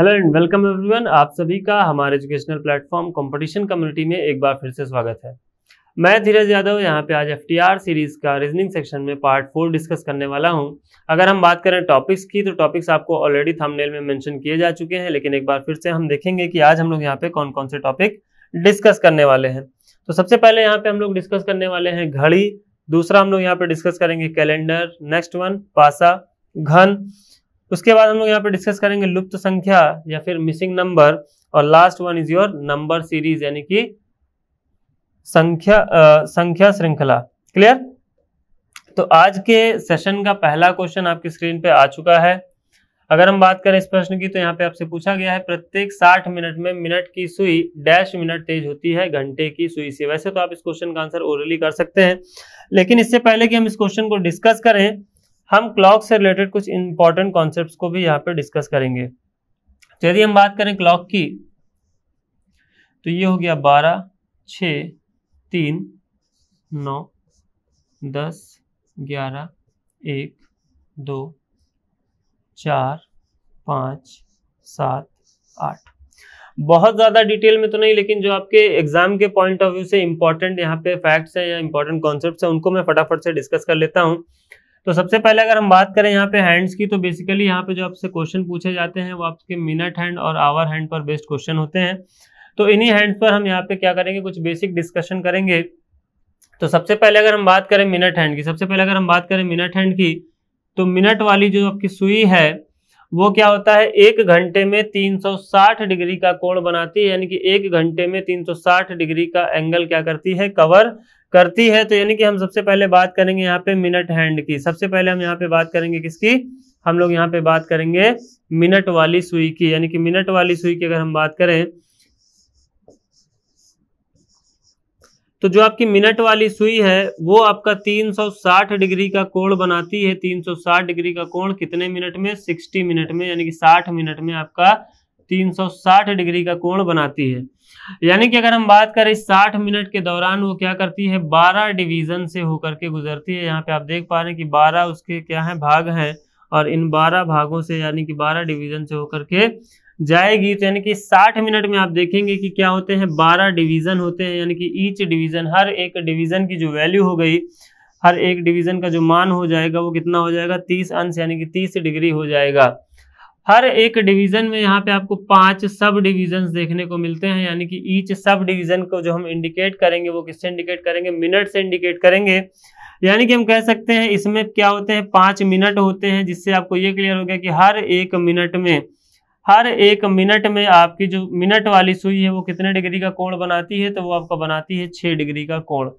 hello and welcome everyone आप सभी का हमारे एजुकेशनल प्लेटफॉर्म कंपटीशन कम्युनिटी में एक बार फिर से स्वागत है मैं धीरज यादव यहाँ पे आज एफ सीरीज का रीजनिंग सेक्शन में पार्ट फोर डिस्कस करने वाला हूँ अगर हम बात करें टॉपिक्स की तो टॉपिक्स आपको ऑलरेडी थंबनेल में मेंशन किए जा चुके हैं लेकिन एक बार फिर से हम देखेंगे कि आज हम लोग यहाँ पे कौन कौन से टॉपिक डिस्कस करने वाले हैं तो सबसे पहले यहाँ पे हम लोग डिस्कस करने वाले हैं घड़ी दूसरा हम लोग यहाँ पे डिस्कस करेंगे कैलेंडर नेक्स्ट वन पासा घन उसके बाद हम लोग यहाँ पे डिस्कस करेंगे लुप्त संख्या या फिर मिसिंग नंबर और last one is your number series यानी कि संख्या आ, संख्या श्रृंखला क्लियर तो आज के सेशन का पहला क्वेश्चन आपकी स्क्रीन पे आ चुका है अगर हम बात करें इस प्रश्न की तो यहाँ पे आपसे पूछा गया है प्रत्येक 60 मिनट में मिनट की सुई डैश मिनट तेज होती है घंटे की सुई से वैसे तो आप इस क्वेश्चन का आंसर ओरली कर सकते हैं लेकिन इससे पहले कि हम इस क्वेश्चन को डिस्कस करें हम क्लॉक से रिलेटेड कुछ इंपॉर्टेंट कॉन्सेप्ट को भी यहाँ पे डिस्कस करेंगे तो यदि हम बात करें क्लॉक की तो ये हो गया बारह छ तीन नौ दस ग्यारह एक दो चार पाँच सात आठ बहुत ज़्यादा डिटेल में तो नहीं लेकिन जो आपके एग्जाम के पॉइंट ऑफ व्यू से इंपॉर्टेंट यहाँ पे फैक्ट्स हैं या इंपॉर्टेंट कॉन्सेप्ट हैं उनको मैं फटाफट से डिस्कस कर लेता हूँ तो सबसे पहले अगर हम बात करें यहाँ पे हैंड्स की तो बेसिकली यहाँ पे जो आपसे क्वेश्चन पूछे जाते हैं वो आपके मिनट हैंड और आवर हैंड पर बेस्ड क्वेश्चन होते हैं तो इन्हीं हैंड्स पर हम यहाँ पे क्या करेंगे कुछ बेसिक डिस्कशन करेंगे तो सबसे पहले अगर हम बात करें मिनट हैंड की सबसे पहले अगर हम बात करें मिनट हैंड की तो मिनट वाली जो आपकी सुई है वो क्या होता है एक घंटे में 360 डिग्री का कोण बनाती है यानी कि एक घंटे में 360 डिग्री का एंगल क्या करती है कवर करती है तो यानी कि हम सबसे पहले बात करेंगे यहाँ पे मिनट हैंड की सबसे पहले हम यहाँ पे बात करेंगे किसकी हम लोग यहाँ पे बात करेंगे मिनट वाली सुई की यानी कि मिनट वाली सुई की अगर हम बात करें तो जो आपकी मिनट वाली सुई है वो आपका 360 डिग्री का कोण बनाती है 360 डिग्री का कोण कितने मिनट में 60 मिनट में यानी कि 60 मिनट में आपका 360 डिग्री का कोण बनाती है यानी कि अगर हम बात करें 60 मिनट के दौरान वो क्या करती है 12 डिवीजन से होकर के गुजरती है यहाँ पे आप देख पा रहे हैं कि 12 उसके क्या है भाग हैं और इन 12 भागों से यानी कि 12 डिवीजन से होकर के जाएगी तो यानी कि 60 मिनट में आप देखेंगे कि क्या होते हैं 12 डिवीज़न होते हैं यानी कि ईच डिवीज़न हर एक डिवीज़न की जो वैल्यू हो गई हर एक डिवीज़न का जो मान हो जाएगा वो कितना हो जाएगा 30 अंश यानी कि 30 डिग्री हो जाएगा हर एक डिवीज़न में यहाँ पे आपको पांच सब डिवीजन देखने को मिलते हैं यानी कि ईच सब डिवीज़न को जो हम इंडिकेट करेंगे वो किससे इंडिकेट करेंगे मिनट से इंडिकेट करेंगे यानी कि हम कह सकते हैं इसमें क्या होते हैं पांच मिनट होते हैं जिससे आपको ये क्लियर हो गया कि हर एक मिनट में हर एक मिनट में आपकी जो मिनट वाली सुई है वो कितने डिग्री का कोण बनाती है तो वो आपका बनाती है छः डिग्री का कोण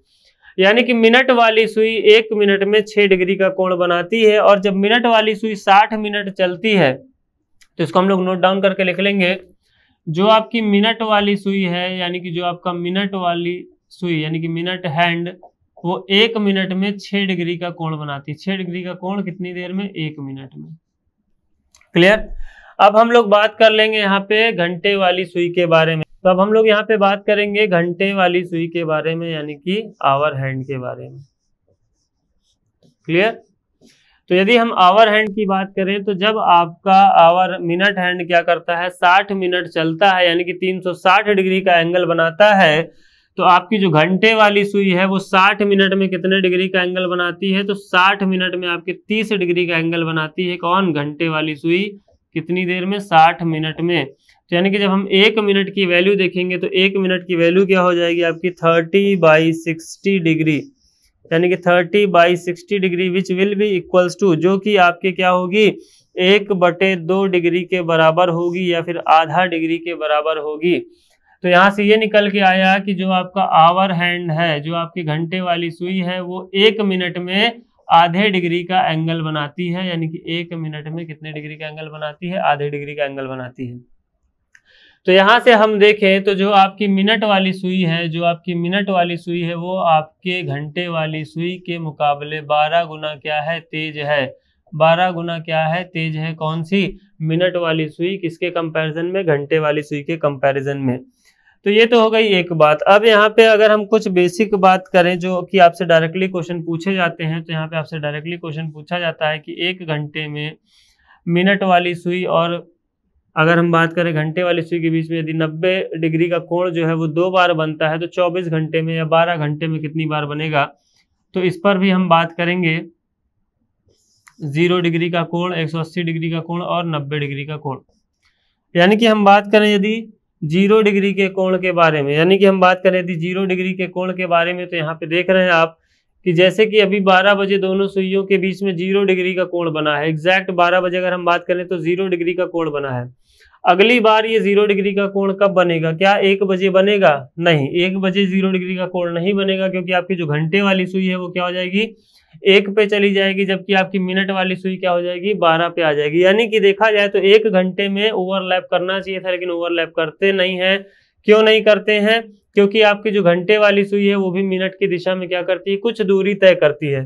यानी कि मिनट वाली सुई एक मिनट में छः डिग्री का कोण बनाती है और जब मिनट वाली सुई साठ मिनट चलती है तो इसको हम लोग नोट डाउन करके लिख लेंगे जो आपकी मिनट वाली सुई है यानी कि जो आपका मिनट वाली सुई यानी कि मिनट हैंड वो एक मिनट में छः डिग्री का कोण बनाती है छः डिग्री का कोण कितनी देर में एक मिनट में क्लियर अब हम लोग बात कर लेंगे यहाँ पे घंटे वाली सुई के बारे में तो अब हम लोग यहाँ पे बात करेंगे घंटे वाली सुई के बारे में यानी कि आवर हैंड के बारे में क्लियर तो यदि हम आवर हैंड की बात करें तो जब आपका आवर मिनट हैंड क्या करता है 60 मिनट चलता है यानी कि 360 डिग्री का एंगल बनाता है तो आपकी जो घंटे वाली सुई है वो 60 मिनट में कितने डिग्री का एंगल बनाती है तो 60 मिनट में आपके 30 डिग्री का एंगल बनाती है कौन घंटे वाली सुई कितनी देर में साठ मिनट में तो यानी कि जब हम एक मिनट की वैल्यू देखेंगे तो एक मिनट की वैल्यू क्या हो जाएगी आपकी थर्टी बाई सिक्सटी डिग्री यानी कि thirty by sixty degree which will be equals to जो कि आपके क्या होगी एक बटे दो डिग्री के बराबर होगी या फिर आधा डिग्री के बराबर होगी तो यहाँ से ये निकल के आया कि जो आपका आवर हैंड है जो आपकी घंटे वाली सुई है वो एक मिनट में आधे डिग्री का एंगल बनाती है यानी कि एक मिनट में कितने डिग्री का एंगल बनाती है आधे डिग्री का एंगल बनाती है तो यहाँ से हम देखें तो जो आपकी मिनट वाली सुई है जो आपकी मिनट वाली सुई है वो आपके घंटे वाली सुई के मुकाबले बारह गुना क्या है तेज है बारह गुना क्या है तेज है कौन सी मिनट वाली सुई किसके कंपैरिजन में घंटे वाली सुई के कंपैरिजन में तो ये तो हो गई एक बात अब यहाँ पे अगर हम कुछ बेसिक बात करें जो कि आपसे डायरेक्टली क्वेश्चन पूछे जाते हैं तो यहाँ पे आपसे डायरेक्टली क्वेश्चन पूछा जाता है कि एक घंटे में मिनट वाली सुई और अगर हम बात करें घंटे वाली सुई के बीच में यदि 90 डिग्री का कोण जो है वो दो बार बनता है तो 24 घंटे में या 12 घंटे में कितनी बार बनेगा तो इस पर भी हम बात करेंगे जीरो डिग्री का कोण 180 डिग्री का कोण और 90 डिग्री का कोण यानी कि हम बात करें यदि जीरो डिग्री के कोण के बारे में यानी कि हम बात कर रहे थे जीरो डिग्री के कोण के बारे में तो यहाँ पे देख रहे हैं आप कि जैसे कि अभी 12 बजे दोनों सुइयों के बीच में जीरो डिग्री का कोण बना है एग्जैक्ट 12 बजे अगर हम बात करें तो जीरो डिग्री का कोण बना है अगली बार ये जीरो डिग्री का कोण कब बनेगा क्या एक बजे बनेगा नहीं एक बजे जीरो डिग्री का कोण नहीं बनेगा क्योंकि आपकी जो घंटे वाली सुई है वो क्या हो जाएगी एक पे चली जाएगी जबकि आपकी मिनट वाली सुई क्या हो जाएगी बारह पे आ जाएगी यानी कि देखा जाए तो एक घंटे में ओवरलैप करना चाहिए था लेकिन ओवरलैप करते नहीं है क्यों नहीं करते हैं क्योंकि आपकी जो घंटे वाली सुई है वो भी मिनट की दिशा में क्या करती है कुछ दूरी तय करती है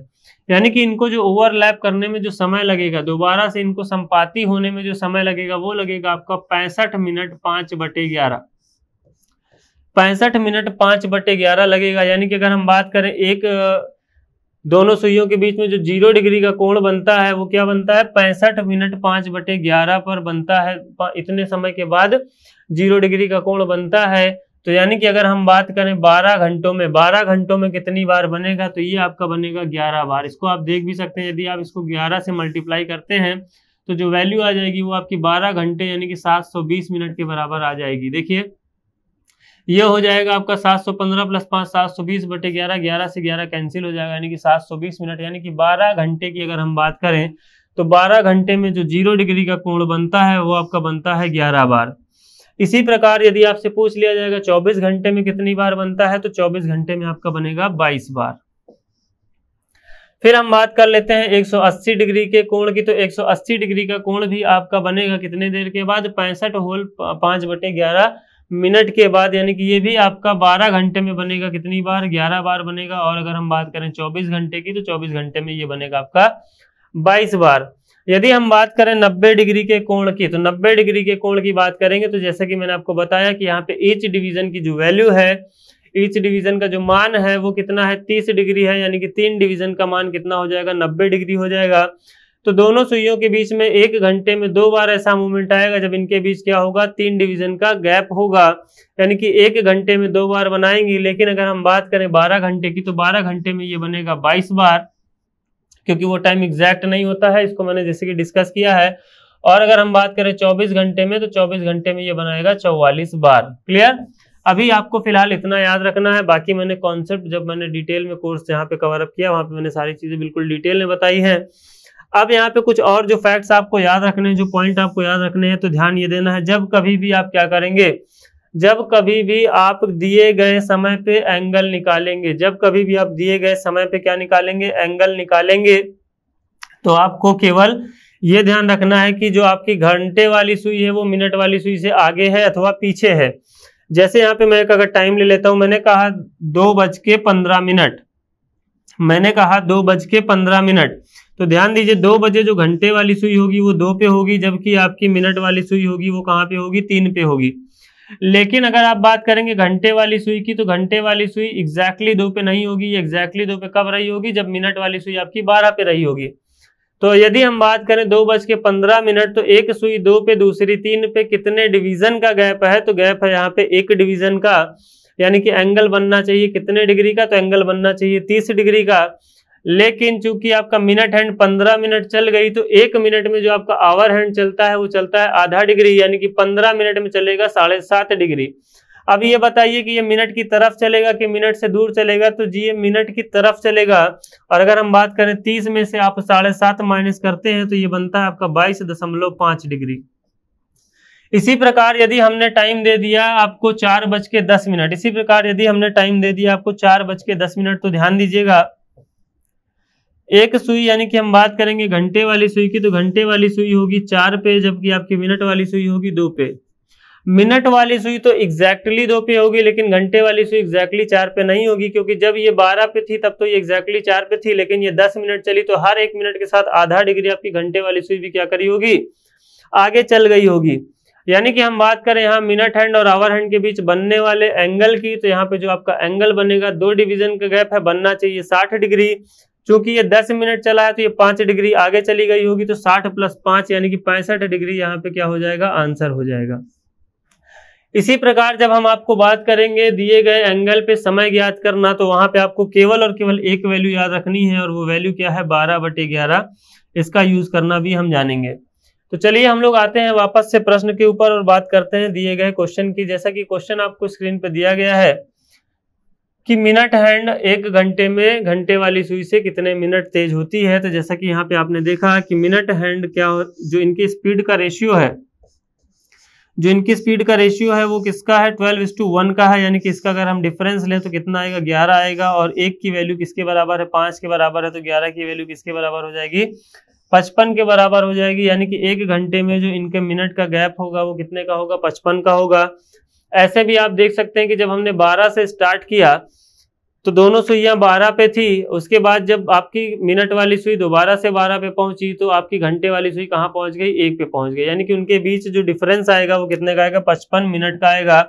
यानी कि इनको जो ओवरलैप करने में जो समय लगेगा दोबारा से इनको संपाति होने में जो समय लगेगा वो लगेगा आपका पैंसठ मिनट पांच बटे ग्यारह पैंसठ मिनट पांच बटे ग्यारह लगेगा यानी कि अगर हम बात करें एक दोनों सुइयों के बीच में जो जीरो डिग्री का कोण बनता है वो क्या बनता है पैंसठ मिनट पांच बटे ग्यारह पर बनता है इतने समय के बाद जीरो डिग्री का कोण बनता है तो यानी कि अगर हम बात करें 12 घंटों में 12 घंटों में कितनी बार बनेगा तो ये आपका बनेगा 11 बार इसको आप देख भी सकते हैं यदि आप इसको 11 से मल्टीप्लाई करते हैं तो जो वैल्यू आ जाएगी वो आपकी 12 घंटे यानी कि 720 मिनट के बराबर आ जाएगी देखिए ये हो जाएगा आपका 715 प्लस पाँच सात सौ बीस बटे ग्यारह ग्यारह से ग्यारह कैंसिल हो जाएगा यानी कि 720 मिनट यानी कि 12 घंटे की अगर हम बात करें तो 12 घंटे में जो जीरो डिग्री का कोण बनता है वो आपका बनता है 11 बार इसी प्रकार यदि आपसे पूछ लिया जाएगा 24 घंटे में कितनी बार बनता है तो 24 घंटे में आपका बनेगा 22 बार फिर हम बात कर लेते हैं 180 डिग्री के कोण की तो 180 डिग्री का कोण भी आपका बनेगा कितने देर के बाद पैंसठ होल पांच बटे ग्यारह मिनट के बाद यानी कि ये भी आपका 12 घंटे में बनेगा कितनी बार 11 बार बनेगा और अगर हम बात करें 24 घंटे की तो 24 घंटे में ये बनेगा आपका 22 बार यदि हम बात करें 90 डिग्री के कोण की तो 90 डिग्री के कोण की बात करेंगे तो जैसे कि मैंने आपको बताया कि यहाँ पे ईच डिवीजन की जो वैल्यू है ईच डिवीजन का जो मान है वो कितना है 30 डिग्री है यानी कि तीन डिवीजन का मान कितना हो जाएगा 90 डिग्री हो जाएगा तो दोनों सुइयों के बीच में एक घंटे में दो बार ऐसा मूवमेंट आएगा जब इनके बीच क्या होगा तीन डिवीजन का गैप होगा यानी कि एक घंटे में दो बार बनाएंगी लेकिन अगर हम बात करें बारह घंटे की तो बारह घंटे में ये बनेगा बाईस बार क्योंकि वो टाइम एग्जैक्ट नहीं होता है इसको मैंने जैसे कि डिस्कस किया है और अगर हम बात करें 24 घंटे में तो 24 घंटे में ये बनाएगा 44 बार क्लियर अभी आपको फिलहाल इतना याद रखना है बाकी मैंने कॉन्सेप्ट जब मैंने डिटेल में कोर्स यहाँ पे कवर अप किया वहां पे मैंने सारी चीज़ें बिल्कुल डिटेल में बताई हैं अब यहाँ पे कुछ और जो फैक्ट्स आपको याद रखने हैं जो पॉइंट आपको याद रखने हैं तो ध्यान ये देना है जब कभी भी आप क्या करेंगे जब कभी भी आप दिए गए समय पे एंगल निकालेंगे जब कभी भी आप दिए गए समय पे क्या निकालेंगे एंगल निकालेंगे तो आपको केवल ये ध्यान रखना है कि जो आपकी घंटे वाली सुई है वो मिनट वाली सुई से आगे है अथवा पीछे है जैसे यहाँ पे मैं एक अगर टाइम ले लेता हूँ मैंने कहा दो बज के पंद्रह मिनट मैंने कहा दो बज के पंद्रह मिनट तो ध्यान दीजिए दो बजे जो घंटे वाली सुई होगी वो दो पे होगी जबकि आपकी मिनट वाली सुई होगी वो कहाँ पे होगी तीन पे होगी लेकिन अगर आप बात करेंगे घंटे वाली सुई की तो घंटे वाली सुई एग्जैक्टली दो पे नहीं होगी एग्जैक्टली दो पे कब रही होगी जब मिनट वाली सुई आपकी बारह पे रही होगी तो यदि हम बात करें दो बज के पंद्रह मिनट तो एक सुई दो पे दूसरी तीन पे कितने डिवीजन का गैप है तो गैप है यहाँ पे एक डिवीजन का यानी कि एंगल बनना चाहिए कितने डिग्री का तो एंगल बनना चाहिए तीस डिग्री का लेकिन चूंकि आपका मिनट हैंड पंद्रह मिनट चल गई तो एक मिनट में जो आपका आवर हैंड चलता है वो चलता है आधा डिग्री यानी कि पंद्रह मिनट में चलेगा साढ़े सात डिग्री अब ये बताइए कि ये मिनट की तरफ चलेगा कि मिनट से दूर चलेगा तो जी ये मिनट की तरफ चलेगा और अगर हम बात करें तीस में से आप साढ़े सात माइनस करते हैं तो ये बनता है आपका बाईस दशमलव पांच डिग्री इसी प्रकार यदि हमने टाइम दे दिया आपको चार बज के दस मिनट इसी प्रकार यदि हमने टाइम दे दिया आपको चार बज के दस मिनट तो ध्यान दीजिएगा एक सुई यानी कि हम बात करेंगे घंटे वाली सुई की तो घंटे वाली सुई होगी चार पे जबकि आपकी मिनट वाली सुई होगी दो पे मिनट वाली सुई तो एग्जैक्टली दो पे होगी लेकिन घंटे वाली सुई एग्जैक्टली चार पे नहीं होगी क्योंकि जब ये बारह पे थी तब तो ये एग्जैक्टली चार पे थी लेकिन ये दस मिनट चली तो हर एक मिनट के साथ आधा डिग्री आपकी घंटे वाली सुई भी क्या करी होगी आगे चल गई होगी यानी कि हम बात करें यहाँ मिनट हैंड और आवर हैंड के बीच बनने वाले एंगल की तो यहाँ पे जो आपका एंगल बनेगा दो डिवीजन का गैप है बनना चाहिए साठ डिग्री चूंकि ये 10 मिनट चला है तो ये पांच डिग्री आगे चली गई होगी तो 60 प्लस पांच यानी कि पैंसठ डिग्री यहाँ पे क्या हो जाएगा आंसर हो जाएगा इसी प्रकार जब हम आपको बात करेंगे दिए गए एंगल पे समय ज्ञात करना तो वहां पे आपको केवल और केवल एक वैल्यू याद रखनी है और वो वैल्यू क्या है बारह बटे ग्यारह इसका यूज करना भी हम जानेंगे तो चलिए हम लोग आते हैं वापस से प्रश्न के ऊपर और बात करते हैं दिए गए क्वेश्चन की जैसा कि क्वेश्चन आपको स्क्रीन पर दिया गया है कि मिनट हैंड एक घंटे में घंटे वाली सुई से कितने मिनट तेज होती है तो जैसा कि यहाँ पे आपने देखा कि मिनट हैंड क्या हो जो इनकी स्पीड का रेशियो है जो इनकी स्पीड का रेशियो है वो किसका है ट्वेल्व इस टू वन का है यानी कि इसका अगर हम डिफरेंस लें तो कितना आएगा ग्यारह आएगा और एक की वैल्यू किसके बराबर है पांच के बराबर है तो ग्यारह की वैल्यू किसके बराबर हो जाएगी पचपन के बराबर हो जाएगी यानी कि एक घंटे में जो इनके मिनट का गैप होगा वो कितने का होगा पचपन का होगा ऐसे भी आप देख सकते हैं कि जब हमने 12 से स्टार्ट किया तो दोनों सुइया 12 पे थी उसके बाद जब आपकी मिनट वाली सुई दोबारा से 12 पे पहुंची तो आपकी घंटे वाली सुई कहाँ पहुंच गई एक पे पहुंच गई यानी कि उनके बीच जो डिफरेंस आएगा वो कितने का आएगा पचपन मिनट का आएगा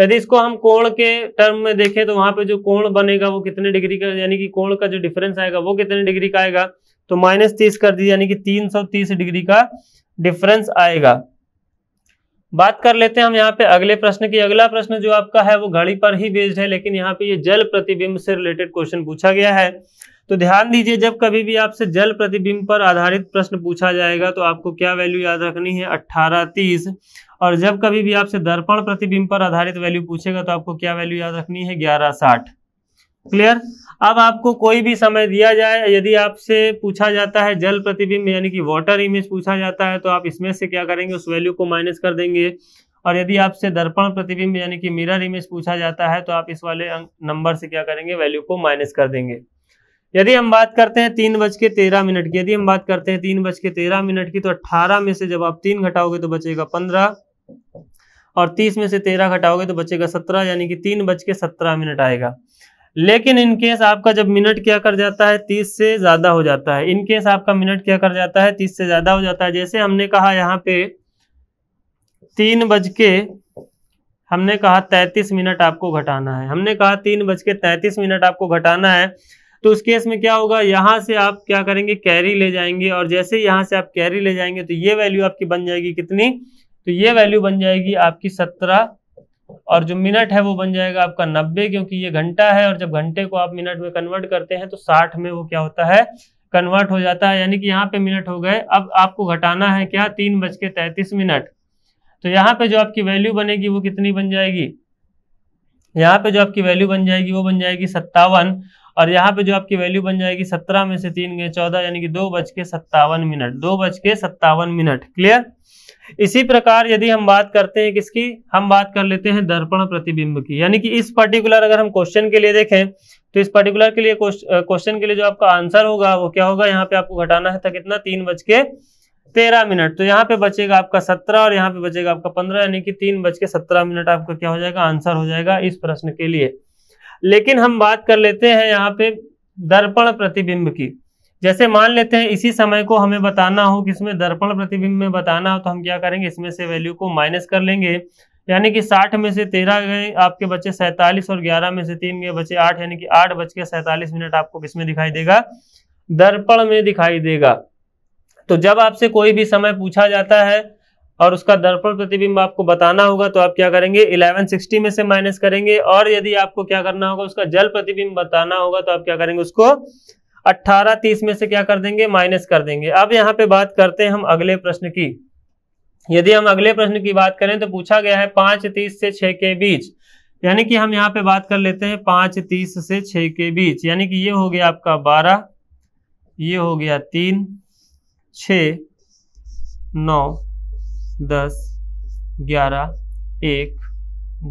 यदि इसको हम कोण के टर्म में देखें तो वहां पे जो कोण बनेगा वो कितने डिग्री का यानी कि कोण का जो डिफरेंस आएगा वो कितने डिग्री का आएगा तो माइनस तीस कर दीजिए यानी कि तीन सौ तीस डिग्री का डिफरेंस आएगा बात कर लेते हैं हम यहाँ पे अगले प्रश्न की अगला प्रश्न जो आपका है वो घड़ी पर ही बेस्ड है लेकिन यहाँ पे ये जल प्रतिबिंब से रिलेटेड क्वेश्चन पूछा गया है तो ध्यान दीजिए जब कभी भी आपसे जल प्रतिबिंब पर आधारित प्रश्न पूछा जाएगा तो आपको क्या वैल्यू याद रखनी है अट्ठारह तीस और जब कभी भी आपसे दर्पण प्रतिबिंब पर आधारित वैल्यू पूछेगा तो आपको क्या वैल्यू याद रखनी है ग्यारह साठ क्लियर अब आपको कोई भी समय दिया जाए यदि आपसे पूछा जाता है जल प्रतिबिंब यानी कि वाटर इमेज पूछा जाता है तो आप इसमें से क्या करेंगे उस वैल्यू को माइनस कर देंगे और यदि आपसे दर्पण प्रतिबिंब यानी कि मिरर इमेज पूछा जाता है तो आप इस वाले नंबर से क्या करेंगे वैल्यू को माइनस कर देंगे यदि हम बात करते हैं तीन बज के तेरह मिनट की यदि हम बात करते हैं तीन बज के तेरह मिनट की तो अट्ठारह में से जब आप तीन घटाओगे तो बचेगा पंद्रह और तीस में से तेरह घटाओगे तो बचेगा सत्रह यानी कि तीन बज के सत्रह मिनट आएगा लेकिन इन केस आपका जब मिनट क्या कर जाता है तीस से ज्यादा हो जाता है इन केस आपका मिनट क्या कर जाता है तीस से ज्यादा हो जाता है जैसे हमने कहा यहाँ पे तीन बज के हमने कहा तैतीस मिनट आपको घटाना है हमने कहा तीन बज के तैतीस मिनट आपको घटाना है तो उस केस में क्या होगा यहाँ से आप क्या करेंगे कैरी ले जाएंगे और जैसे यहाँ से आप कैरी ले जाएंगे तो ये वैल्यू आपकी बन जाएगी कितनी तो ये वैल्यू बन जाएगी आपकी सत्रह और जो मिनट है वो बन जाएगा आपका नब्बे क्योंकि ये घंटा है और जब घंटे को आप मिनट में कन्वर्ट करते हैं तो साठ में वो क्या होता है कन्वर्ट हो जाता है यानी कि यहाँ पे मिनट हो गए अब आपको घटाना है क्या तीन बज के तैतीस मिनट तो यहाँ पे जो आपकी वैल्यू बनेगी वो कितनी बन जाएगी यहाँ पे जो आपकी वैल्यू बन जाएगी वो बन जाएगी सत्तावन और यहाँ पे जो आपकी वैल्यू बन जाएगी सत्रह में से तीन गए चौदह यानी कि दो बज के सत्तावन मिनट दो बज के सत्तावन मिनट क्लियर इसी प्रकार यदि हम बात करते हैं किसकी हम बात कर लेते हैं दर्पण प्रतिबिंब की यानी कि इस पर्टिकुलर अगर हम क्वेश्चन के लिए देखें तो इस पर्टिकुलर के लिए क्वेश्चन के लिए जो आपका आंसर होगा वो क्या होगा यहाँ पे आपको घटाना है था कितना तीन बज के तेरह मिनट तो यहाँ पे बचेगा आपका सत्रह और यहाँ पे बचेगा आपका पंद्रह यानी कि तीन बज के सत्रह मिनट आपका क्या हो जाएगा आंसर हो जाएगा इस प्रश्न के लिए लेकिन हम बात कर लेते हैं यहाँ पे दर्पण प्रतिबिंब की जैसे मान लेते हैं इसी समय को हमें बताना हो किसमें दर्पण प्रतिबिंब में बताना हो तो हम क्या करेंगे इसमें से वैल्यू को माइनस कर लेंगे यानी कि साठ में से तेरह गए आपके बच्चे सैंतालीस और ग्यारह में से तीन गए बच्चे आठ यानी कि आठ बज के मिनट आपको किसमें दिखाई देगा दर्पण में दिखाई देगा तो जब आपसे कोई भी समय पूछा जाता है और उसका दर्पण प्रतिबिंब आपको बताना होगा तो आप क्या करेंगे 1160 में से माइनस करेंगे और यदि आपको क्या करना होगा उसका जल प्रतिबिंब बताना होगा तो आप क्या करेंगे उसको अट्ठारह तीस में से क्या कर देंगे माइनस कर देंगे अब यहाँ पे बात करते हैं हम अगले प्रश्न की यदि हम अगले प्रश्न की बात करें तो पूछा गया है पांच तीस से छह के बीच यानी कि हम यहाँ पे बात कर लेते हैं पांच तीस से छ के बीच यानी कि ये हो गया आपका बारह ये हो गया तीन छ नौ दस ग्यारह एक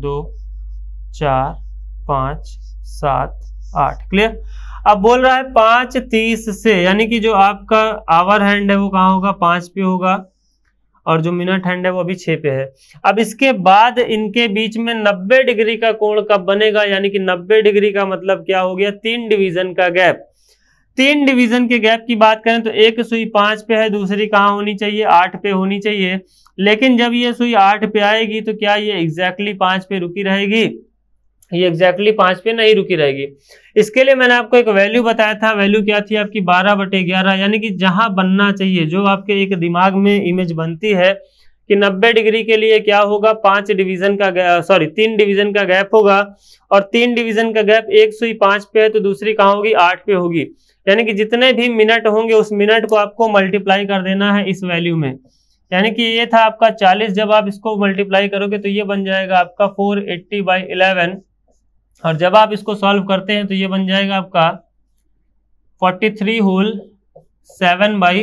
दो चार पाँच सात आठ क्लियर अब बोल रहा है पांच तीस से यानी कि जो आपका आवर हैंड है वो कहाँ होगा पांच पे होगा और जो मिनट हैंड है वो अभी छे पे है अब इसके बाद इनके बीच में नब्बे डिग्री का कोण कब बनेगा यानी कि नब्बे डिग्री का मतलब क्या हो गया तीन डिवीजन का गैप तीन डिवीजन के गैप की बात करें तो एक सुई पांच पे है दूसरी कहाँ होनी चाहिए आठ पे होनी चाहिए लेकिन जब ये सुई आठ पे आएगी तो क्या ये एग्जैक्टली exactly पांच पे रुकी रहेगी ये एग्जैक्टली exactly पांच पे नहीं रुकी रहेगी इसके लिए मैंने आपको एक वैल्यू बताया था वैल्यू क्या थी आपकी बारह बटे ग्यारह यानी कि जहां बनना चाहिए जो आपके एक दिमाग में इमेज बनती है कि 90 डिग्री के लिए क्या होगा पांच डिवीजन का सॉरी तीन डिवीजन का गैप होगा और तीन डिवीजन का गैप एक सौ पांच पे है तो दूसरी कहाँ होगी आठ पे होगी यानी कि जितने भी मिनट होंगे उस मिनट को आपको मल्टीप्लाई कर देना है इस वैल्यू में यानी कि ये था आपका 40 जब आप इसको मल्टीप्लाई करोगे तो ये बन जाएगा आपका 480 एट्टी बाई इलेवन और जब आप इसको सॉल्व करते हैं तो ये बन जाएगा आपका 43 three whole seven by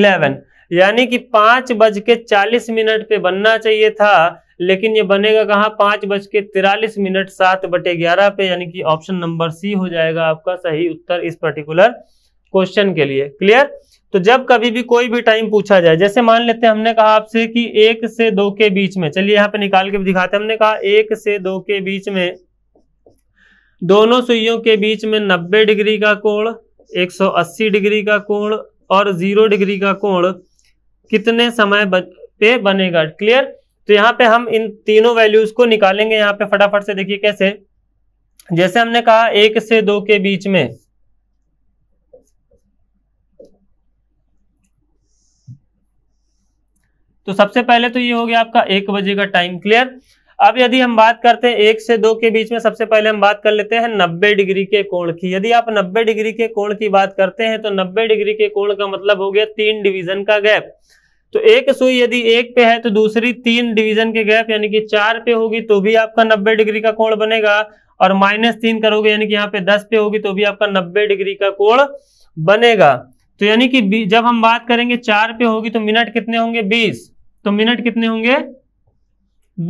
eleven यानी कि पांच बज के चालीस मिनट पे बनना चाहिए था लेकिन ये बनेगा कहाँ पांच बज के तिरालीस मिनट सात बटे ग्यारह पे यानी कि ऑप्शन नंबर सी हो जाएगा आपका सही उत्तर इस पर्टिकुलर क्वेश्चन के लिए क्लियर तो जब कभी भी कोई भी टाइम पूछा जाए जैसे मान लेते हैं हमने कहा आपसे कि एक से दो के बीच में चलिए यहाँ पे निकाल के दिखाते हैं हमने कहा एक से दो के बीच में दोनों सुइयों के बीच में 90 डिग्री का कोण 180 डिग्री का कोण और जीरो डिग्री का कोण कितने समय पे बनेगा क्लियर तो यहाँ पे हम इन तीनों वैल्यूज को निकालेंगे यहाँ पे फटाफट से देखिए कैसे जैसे हमने कहा एक से दो के बीच में तो सबसे पहले तो ये हो गया आपका एक बजे का टाइम क्लियर अब यदि हम बात करते हैं एक से दो के बीच में सबसे पहले हम बात कर लेते हैं नब्बे डिग्री के कोण की यदि आप नब्बे डिग्री के कोण की बात करते हैं तो नब्बे डिग्री के कोण का मतलब हो गया तीन डिवीजन का गैप तो एक सुई यदि एक पे है तो दूसरी तीन डिवीजन के गैप यानी कि चार पे होगी तो भी आपका नब्बे डिग्री का कोण बनेगा और माइनस तीन करोगे यानी कि यहाँ पे दस पे होगी तो भी आपका नब्बे डिग्री का कोण बनेगा तो यानी कि जब हम बात करेंगे चार पे होगी तो मिनट कितने होंगे बीस तो मिनट कितने होंगे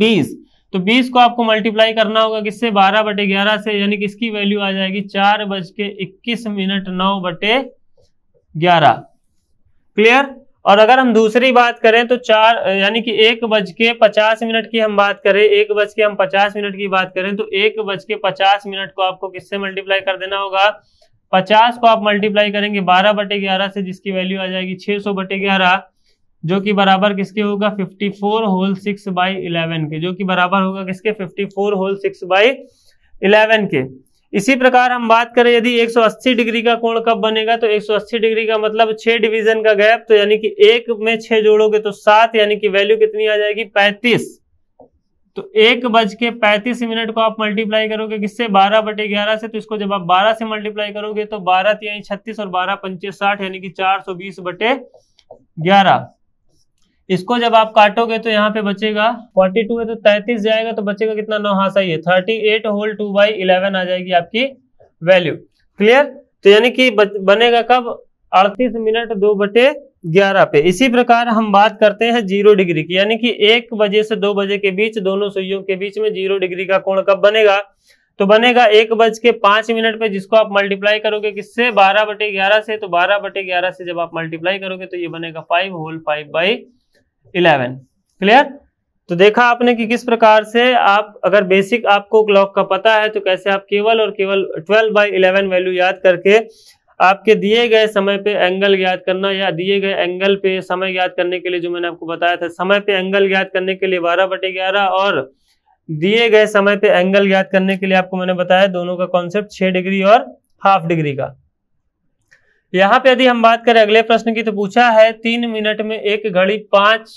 बीस तो 20 को आपको मल्टीप्लाई करना होगा किससे 12 बटे 11 से यानी कि इसकी वैल्यू आ जाएगी चार बज के इक्कीस मिनट नौ बटे ग्यारह क्लियर और अगर हम दूसरी बात करें तो चार यानी कि एक बज के पचास मिनट की हम बात करें एक बज के हम पचास मिनट की बात करें तो एक बज के पचास मिनट को आपको किससे मल्टीप्लाई कर देना होगा पचास को आप मल्टीप्लाई करेंगे बारह बटे ग्यारह से जिसकी वैल्यू आ जाएगी छह सौ बटे ग्यारह जो कि बराबर किसके होगा 54 four whole six by eleven के जो कि बराबर होगा किसके 54 four whole six by eleven के इसी प्रकार हम बात करें यदि 180 डिग्री का कोण कब बनेगा तो 180 डिग्री का मतलब छह डिवीजन का गैप तो यानी कि एक में छह जोड़ोगे तो सात यानी कि वैल्यू कितनी आ जाएगी 35 तो एक बज के पैंतीस मिनट को आप मल्टीप्लाई करोगे किससे बारह बटे ग्यारह से तो इसको जब आप बारह से मल्टीप्लाई करोगे तो बारह तिहाई छत्तीस और बारह पंचे साठ यानी कि चार सौ बीस बटे ग्यारह इसको जब आप काटोगे तो यहाँ पे बचेगा 42 है तो 33 जाएगा तो बचेगा कितना नौ हाँ सही है 38 होल टू बाई इलेवन आ जाएगी आपकी वैल्यू क्लियर तो यानी कि बनेगा कब 38 मिनट दो बटे ग्यारह पे इसी प्रकार हम बात करते हैं जीरो डिग्री की यानी कि एक बजे से दो बजे के बीच दोनों सुइयों के बीच में जीरो डिग्री का कोण कब बनेगा तो बनेगा एक बज के पांच मिनट पे जिसको आप मल्टीप्लाई करोगे किससे बारह बटे ग्यारह से तो बारह बटे ग्यारह से जब आप मल्टीप्लाई करोगे तो ये बनेगा five whole five by eleven clear तो देखा आपने कि किस प्रकार से आप अगर बेसिक आपको क्लॉक का पता है तो कैसे आप केवल और केवल ट्वेल्व बाई इलेवन वैल्यू याद करके आपके दिए गए समय पे एंगल ज्ञात करना या दिए गए एंगल पे समय ज्ञात करने के लिए जो मैंने आपको बताया था समय पे एंगल ज्ञात करने के लिए बारह बटे ग्यारह और दिए गए समय पे एंगल ज्ञात करने के लिए आपको मैंने बताया दोनों का कॉन्सेप्ट छः डिग्री और हाफ डिग्री का यहाँ पे यदि हम बात करें अगले प्रश्न की तो पूछा है तीन मिनट में एक घड़ी पांच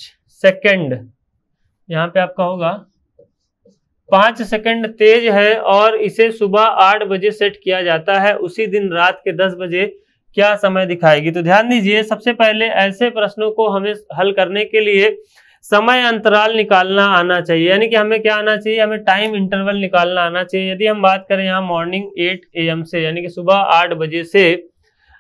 सेकंड यहाँ पे आपका होगा पांच सेकंड तेज है और इसे सुबह आठ बजे सेट किया जाता है उसी दिन रात के दस बजे क्या समय दिखाएगी तो ध्यान दीजिए सबसे पहले ऐसे प्रश्नों को हमें हल करने के लिए समय अंतराल निकालना आना चाहिए यानी कि हमें क्या आना चाहिए हमें टाइम इंटरवल निकालना आना चाहिए यदि हम बात करें यहाँ मॉर्निंग एट ए से यानी कि सुबह आठ बजे से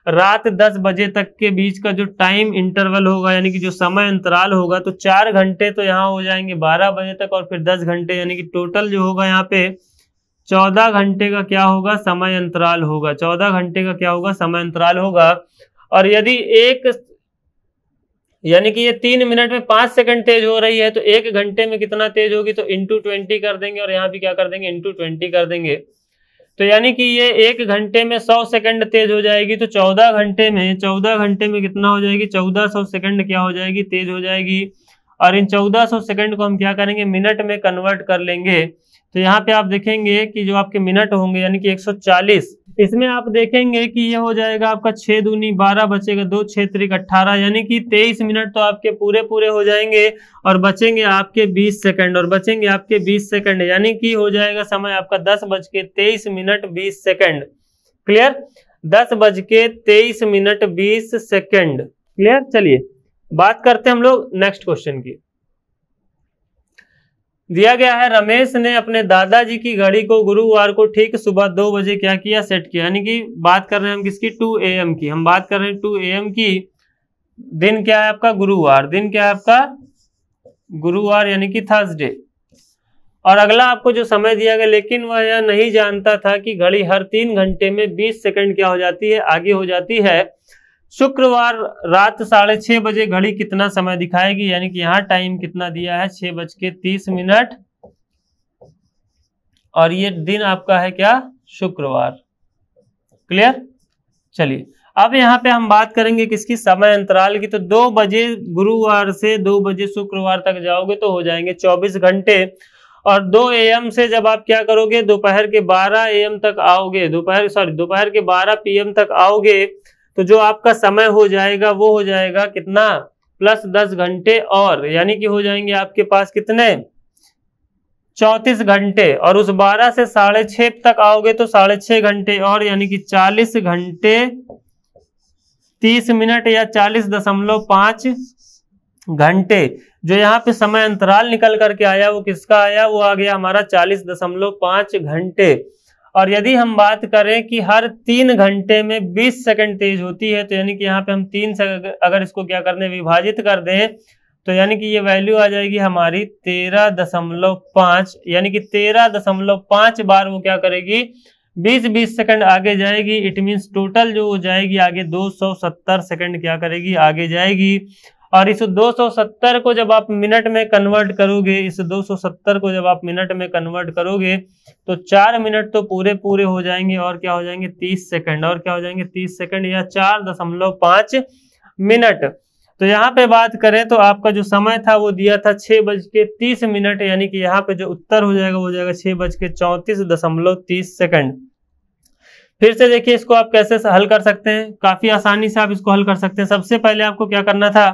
रात 10 बजे तक के बीच का जो टाइम इंटरवल होगा यानी कि जो समय अंतराल होगा तो चार घंटे तो यहाँ हो जाएंगे बारह बजे तक और फिर दस घंटे यानी कि टोटल जो होगा यहाँ पे चौदह घंटे का क्या होगा समय अंतराल होगा चौदह घंटे का क्या होगा समय अंतराल होगा और यदि एक यानी कि ये तीन मिनट में पांच सेकंड तेज हो रही है तो एक घंटे में कितना तेज होगी तो इंटू ट्वेंटी कर देंगे और यहाँ भी क्या कर देंगे इंटू ट्वेंटी कर देंगे तो यानी कि ये एक घंटे में सौ सेकंड तेज हो जाएगी तो चौदह घंटे में चौदह घंटे में कितना हो जाएगी चौदह सौ सेकंड क्या हो जाएगी तेज हो जाएगी और इन चौदह सौ सेकंड को हम क्या करेंगे मिनट में कन्वर्ट कर लेंगे तो यहाँ पे आप देखेंगे कि जो आपके मिनट होंगे यानी कि चालीस इसमें आप देखेंगे कि ये हो जाएगा आपका छह दूनी बारह बचेगा दो छह त्रिक अट्ठारह यानी कि तेईस मिनट तो आपके पूरे पूरे हो जाएंगे और बचेंगे आपके बीस सेकंड और बचेंगे आपके बीस सेकंड यानी कि हो जाएगा समय आपका दस बज के तेईस मिनट बीस सेकेंड क्लियर दस बज के तेईस मिनट बीस सेकेंड क्लियर चलिए बात करते हैं हम लोग नेक्स्ट क्वेश्चन की दिया गया है रमेश ने अपने दादाजी की घड़ी को गुरुवार को ठीक सुबह दो बजे क्या किया सेट किया यानी कि बात कर रहे हैं हम किसकी टू ए एम की हम बात कर रहे हैं टू ए एम की दिन क्या है आपका गुरुवार दिन क्या है आपका गुरुवार यानी कि थर्सडे और अगला आपको जो समय दिया गया लेकिन वह यह नहीं जानता था कि घड़ी हर तीन घंटे में बीस सेकंड क्या हो जाती है आगे हो जाती है शुक्रवार रात साढ़े छह बजे घड़ी कितना समय दिखाएगी यानी कि यहाँ टाइम कितना दिया है छह बज के तीस मिनट और ये दिन आपका है क्या शुक्रवार क्लियर चलिए अब यहाँ पे हम बात करेंगे किसकी समय अंतराल की तो दो बजे गुरुवार से दो बजे शुक्रवार तक जाओगे तो हो जाएंगे चौबीस घंटे और 2 एम से जब आप क्या करोगे दोपहर के 12 एम तक आओगे दोपहर सॉरी दोपहर के 12 पीएम तक आओगे तो जो आपका समय हो जाएगा वो हो जाएगा कितना प्लस दस घंटे और यानी कि हो जाएंगे आपके पास कितने चौतीस घंटे और उस बारह से साढ़े छह तक आओगे तो साढ़े छह घंटे और यानी कि चालीस घंटे तीस मिनट या चालीस दशमलव पांच घंटे जो यहाँ पे समय अंतराल निकल करके आया वो किसका आया वो आ गया हमारा चालीस दशमलव पांच घंटे और यदि हम बात करें कि हर तीन घंटे में 20 सेकंड तेज होती है तो यानी कि यहाँ पे हम तीन से अगर इसको क्या कर दें विभाजित कर दें तो यानी कि ये वैल्यू आ जाएगी हमारी तेरह दशमलव पाँच यानी कि तेरह दशमलव बार वो क्या करेगी बीस बीस सेकंड आगे जाएगी इट मीन्स टोटल जो हो जाएगी आगे 270 सेकंड क्या करेगी आगे जाएगी और इस 270 को जब आप मिनट में कन्वर्ट करोगे इस 270 को जब आप मिनट में कन्वर्ट करोगे तो चार मिनट तो पूरे पूरे हो जाएंगे और क्या हो जाएंगे तीस सेकंड और क्या हो जाएंगे तीस सेकंड या चार दशमलव पांच मिनट तो यहाँ पे बात करें तो आपका जो समय था वो दिया था छह बज के तीस मिनट यानी कि यहाँ पे जो उत्तर हो जाएगा वो जाएगा छह बज के चौंतीस दशमलव तीस सेकेंड फिर से देखिए इसको आप कैसे हल कर सकते हैं काफ़ी आसानी से आप इसको हल कर सकते हैं सबसे पहले आपको क्या करना था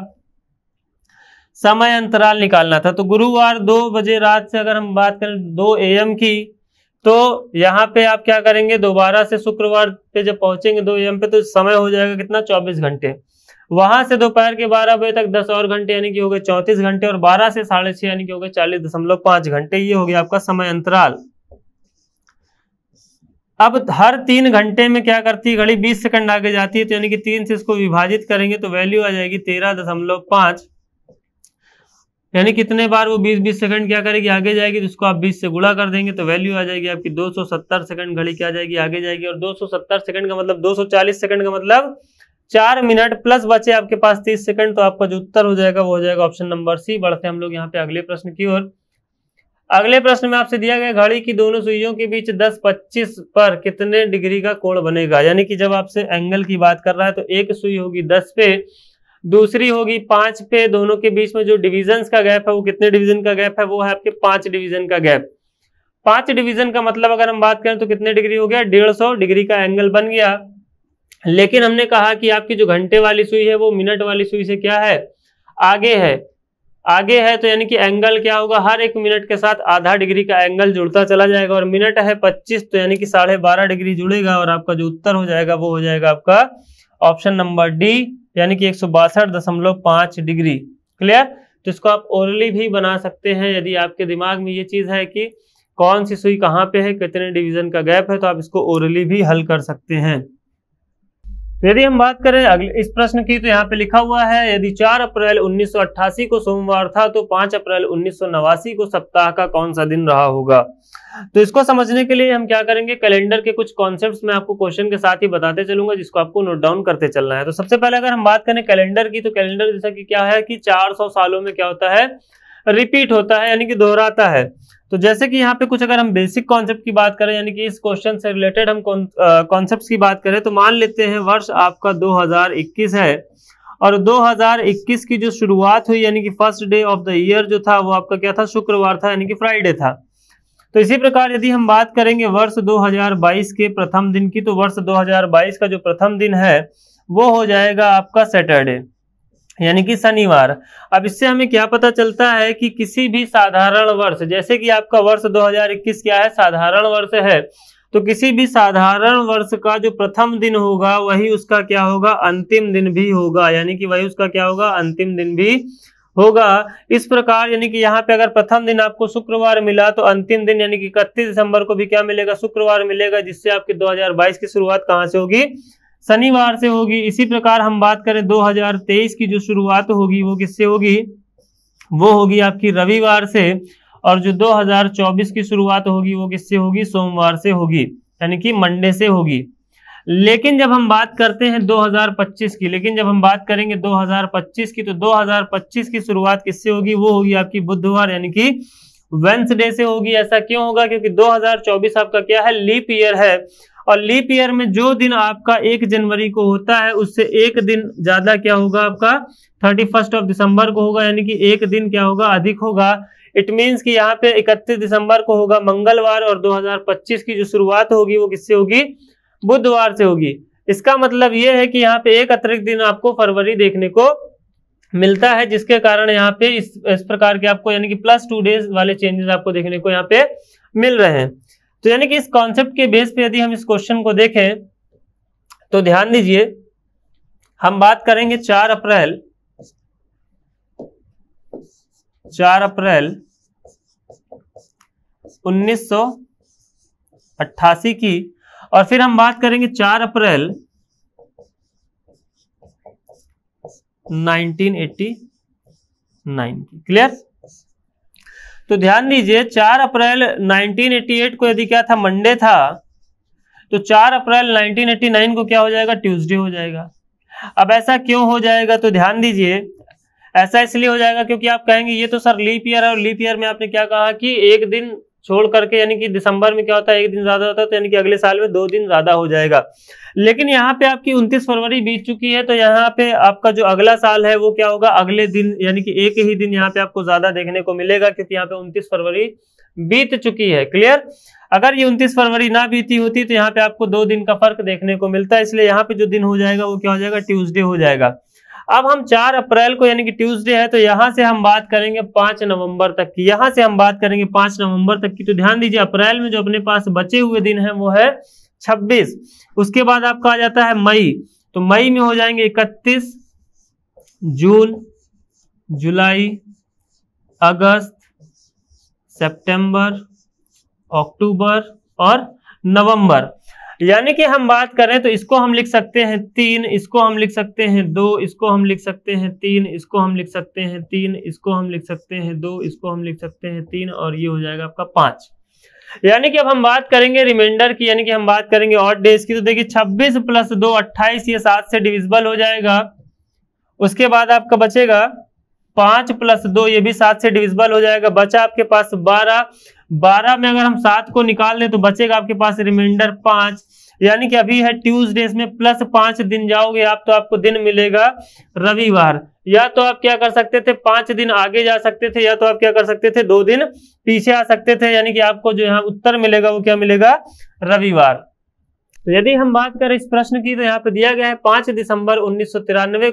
समय अंतराल निकालना था तो गुरुवार दो बजे रात से अगर हम बात करें दो एम की तो यहाँ पे आप क्या करेंगे दोबारा से शुक्रवार पे जब पहुंचेंगे दो एम पे तो समय हो जाएगा कितना चौबीस घंटे वहां से दोपहर के बारह बजे तक दस और घंटे यानी कि हो गए चौंतीस घंटे और बारह से साढ़े छह यानी कि हो गए चालीस दशमलव पांच घंटे ये हो गया आपका समय अंतराल अब हर तीन घंटे में क्या करती है घड़ी बीस सेकंड आगे जाती है तो यानी कि तीन से इसको विभाजित करेंगे तो वैल्यू आ जाएगी तेरह दशमलव पांच यानी कितने बार वो 20-20 सेकंड क्या करेगी आगे जाएगी जिसको तो आप 20 से गुड़ा कर देंगे तो वैल्यू आ जाएगी आपकी 270 सेकंड घड़ी क्या जाएगी आगे जाएगी और 270 सेकंड का मतलब 240 सेकंड का मतलब चार मिनट प्लस बचे आपके पास तीस सेकंड तो आपका जो उत्तर हो जाएगा वो हो जाएगा ऑप्शन नंबर सी बढ़ते हम लोग यहाँ पे अगले प्रश्न की ओर अगले प्रश्न में आपसे दिया गया घड़ी की दोनों सुइयों के बीच दस पच्चीस पर कितने डिग्री का कोण बनेगा यानी कि जब आपसे एंगल की बात कर रहा है तो एक सुई होगी दस पे दूसरी होगी पांच पे दोनों के बीच में जो डिविजन का गैप है वो कितने डिविजन का गैप है वो है आपके पांच डिविजन का गैप पांच डिवीजन का मतलब अगर हम बात करें तो कितने डिग्री हो गया डेढ़ सौ डिग्री का एंगल बन गया लेकिन हमने कहा कि आपकी जो घंटे वाली सुई है वो मिनट वाली सुई से क्या है आगे है आगे है तो यानी कि एंगल क्या होगा हर एक मिनट के साथ आधा डिग्री का एंगल जुड़ता चला जाएगा और मिनट है पच्चीस तो यानी कि साढ़े बारह डिग्री जुड़ेगा और आपका जो उत्तर हो जाएगा वो हो जाएगा आपका ऑप्शन नंबर डी यानी कि एक डिग्री क्लियर तो इसको आप ओरली भी बना सकते हैं यदि आपके दिमाग में ये चीज़ है कि कौन सी सुई कहाँ पे है कितने डिवीजन का गैप है तो आप इसको ओरली भी हल कर सकते हैं यदि हम बात करें अगले इस प्रश्न की तो यहाँ पे लिखा हुआ है यदि 4 अप्रैल 1988 को सोमवार था तो 5 अप्रैल उन्नीस को सप्ताह का कौन सा दिन रहा होगा तो इसको समझने के लिए हम क्या करेंगे कैलेंडर के कुछ कॉन्सेप्ट्स मैं आपको क्वेश्चन के साथ ही बताते चलूंगा जिसको आपको नोट डाउन करते चलना है तो सबसे पहले अगर हम बात करें कैलेंडर की तो कैलेंडर जैसा कि क्या है कि चार सालों में क्या होता है रिपीट होता है यानी कि दोहराता है तो जैसे कि यहाँ पे कुछ अगर हम बेसिक कॉन्सेप्ट की बात करें यानी कि इस क्वेश्चन से रिलेटेड हम कॉन्सेप्ट की बात करें तो मान लेते हैं वर्ष आपका 2021 है और 2021 की जो शुरुआत हुई यानी कि first day of the year जो था वो आपका क्या था शुक्रवार था यानी कि फ्राइडे था तो इसी प्रकार यदि हम बात करेंगे वर्ष 2022 के प्रथम दिन की तो वर्ष 2022 का जो प्रथम दिन है वो हो जाएगा आपका सैटरडे यानी कि शनिवार अब इससे हमें क्या पता चलता है कि किसी भी साधारण वर्ष जैसे कि आपका वर्ष 2021 क्या है साधारण वर्ष है तो किसी भी साधारण वर्ष का जो प्रथम दिन होगा वही उसका क्या होगा अंतिम दिन भी होगा यानी कि वही उसका क्या होगा अंतिम दिन भी होगा इस प्रकार यानी कि यहाँ पे अगर प्रथम दिन आपको शुक्रवार मिला तो अंतिम दिन यानी कि इकतीस दिसंबर को भी क्या मिलेगा शुक्रवार मिलेगा जिससे आपके 2022 की शुरुआत कहाँ से होगी शनिवार से होगी इसी प्रकार हम बात करें 2023 की जो शुरुआत होगी वो किससे होगी वो होगी आपकी रविवार से और जो 2024 की शुरुआत होगी वो किससे होगी सोमवार से होगी यानी कि मंडे से होगी लेकिन जब हम बात करते हैं 2025 की लेकिन जब हम बात करेंगे 2025 की तो 2025 की शुरुआत किससे होगी वो होगी आपकी बुधवार यानी कि वेंसडे से होगी ऐसा क्यों होगा क्योंकि 2024 आपका क्या है लीप ईयर है और लीप ईयर में जो दिन आपका एक जनवरी को होता है उससे एक दिन ज्यादा क्या होगा आपका थर्टी फर्स्ट ऑफ दिसंबर को होगा यानी कि एक दिन क्या होगा अधिक होगा इट मीन्स कि यहाँ पे 31 दिसंबर को होगा मंगलवार और 2025 की जो शुरुआत होगी वो किससे होगी बुधवार से होगी इसका मतलब ये है कि यहाँ पे एक अतिरिक्त दिन आपको फरवरी देखने को मिलता है जिसके कारण यहाँ पे इस इस प्रकार के आपको यानी कि प्लस टू डेज वाले चेंजेस आपको देखने को यहाँ पे मिल रहे हैं तो यानी कि इस कॉन्सेप्ट के बेस पे यदि हम इस क्वेश्चन को देखें तो ध्यान दीजिए हम बात करेंगे चार अप्रैल चार अप्रैल 1988 की और फिर हम बात करेंगे चार अप्रैल 1989 की क्लियर तो ध्यान दीजिए 4 अप्रैल 1988 को यदि क्या था मंडे था तो 4 अप्रैल 1989 को क्या हो जाएगा ट्यूसडे हो जाएगा अब ऐसा क्यों हो जाएगा तो ध्यान दीजिए ऐसा इसलिए हो जाएगा क्योंकि आप कहेंगे ये तो सर लीप ईयर है और लीप ईयर में आपने क्या कहा कि एक दिन छोड़ करके यानी कि दिसंबर में क्या होता है एक दिन ज्यादा होता है तो यानी कि अगले साल में दो दिन ज्यादा हो जाएगा लेकिन यहाँ पे आपकी 29 फरवरी बीत चुकी है तो यहाँ पे आपका जो अगला साल है वो क्या होगा अगले दिन यानी कि एक ही दिन यहाँ पे आपको ज्यादा देखने को मिलेगा क्योंकि यहाँ पे 29 फरवरी बीत चुकी है क्लियर अगर ये 29 फरवरी ना बीती होती तो यहाँ पे आपको दो दिन का फर्क देखने को मिलता है इसलिए यहाँ पे जो दिन हो जाएगा वो क्या हो जाएगा ट्यूजडे हो जाएगा अब हम 4 अप्रैल को यानी कि ट्यूसडे है तो यहां से हम बात करेंगे 5 नवंबर तक की यहां से हम बात करेंगे 5 नवंबर तक की तो ध्यान दीजिए अप्रैल में जो अपने पास बचे हुए दिन है वो है 26 उसके बाद आपका आ जाता है मई तो मई में हो जाएंगे 31 जून जुलाई अगस्त सेप्टेंबर अक्टूबर और नवंबर यानी कि हम बात करें तो इसको हम लिख सकते हैं तीन इसको हम लिख सकते हैं दो इसको हम लिख सकते हैं तीन इसको हम लिख सकते हैं तीन इसको हम लिख सकते हैं दो इसको हम लिख सकते हैं तीन और ये हो जाएगा आपका पांच यानी कि अब हम बात करेंगे रिमाइंडर की यानी कि हम बात करेंगे और डेज की तो देखिए छब्बीस प्लस दो अट्ठाईस ये सात से डिविजिबल हो जाएगा उसके बाद आपका बचेगा पांच प्लस दो ये भी सात से डिविजिबल हो जाएगा बचा आपके पास बारह बारह में अगर हम सात को निकाल लें तो बचेगा आपके पास रिमाइंडर पांच यानी कि अभी है ट्यूजडे इसमें प्लस पांच दिन जाओगे आप तो आपको दिन मिलेगा रविवार या तो आप क्या कर सकते थे पांच दिन आगे जा सकते थे या तो आप क्या कर सकते थे दो दिन पीछे आ सकते थे यानी कि आपको जो यहाँ उत्तर मिलेगा वो क्या मिलेगा रविवार तो यदि हम बात करें इस प्रश्न की तो यहाँ पे दिया गया है पांच दिसंबर उन्नीस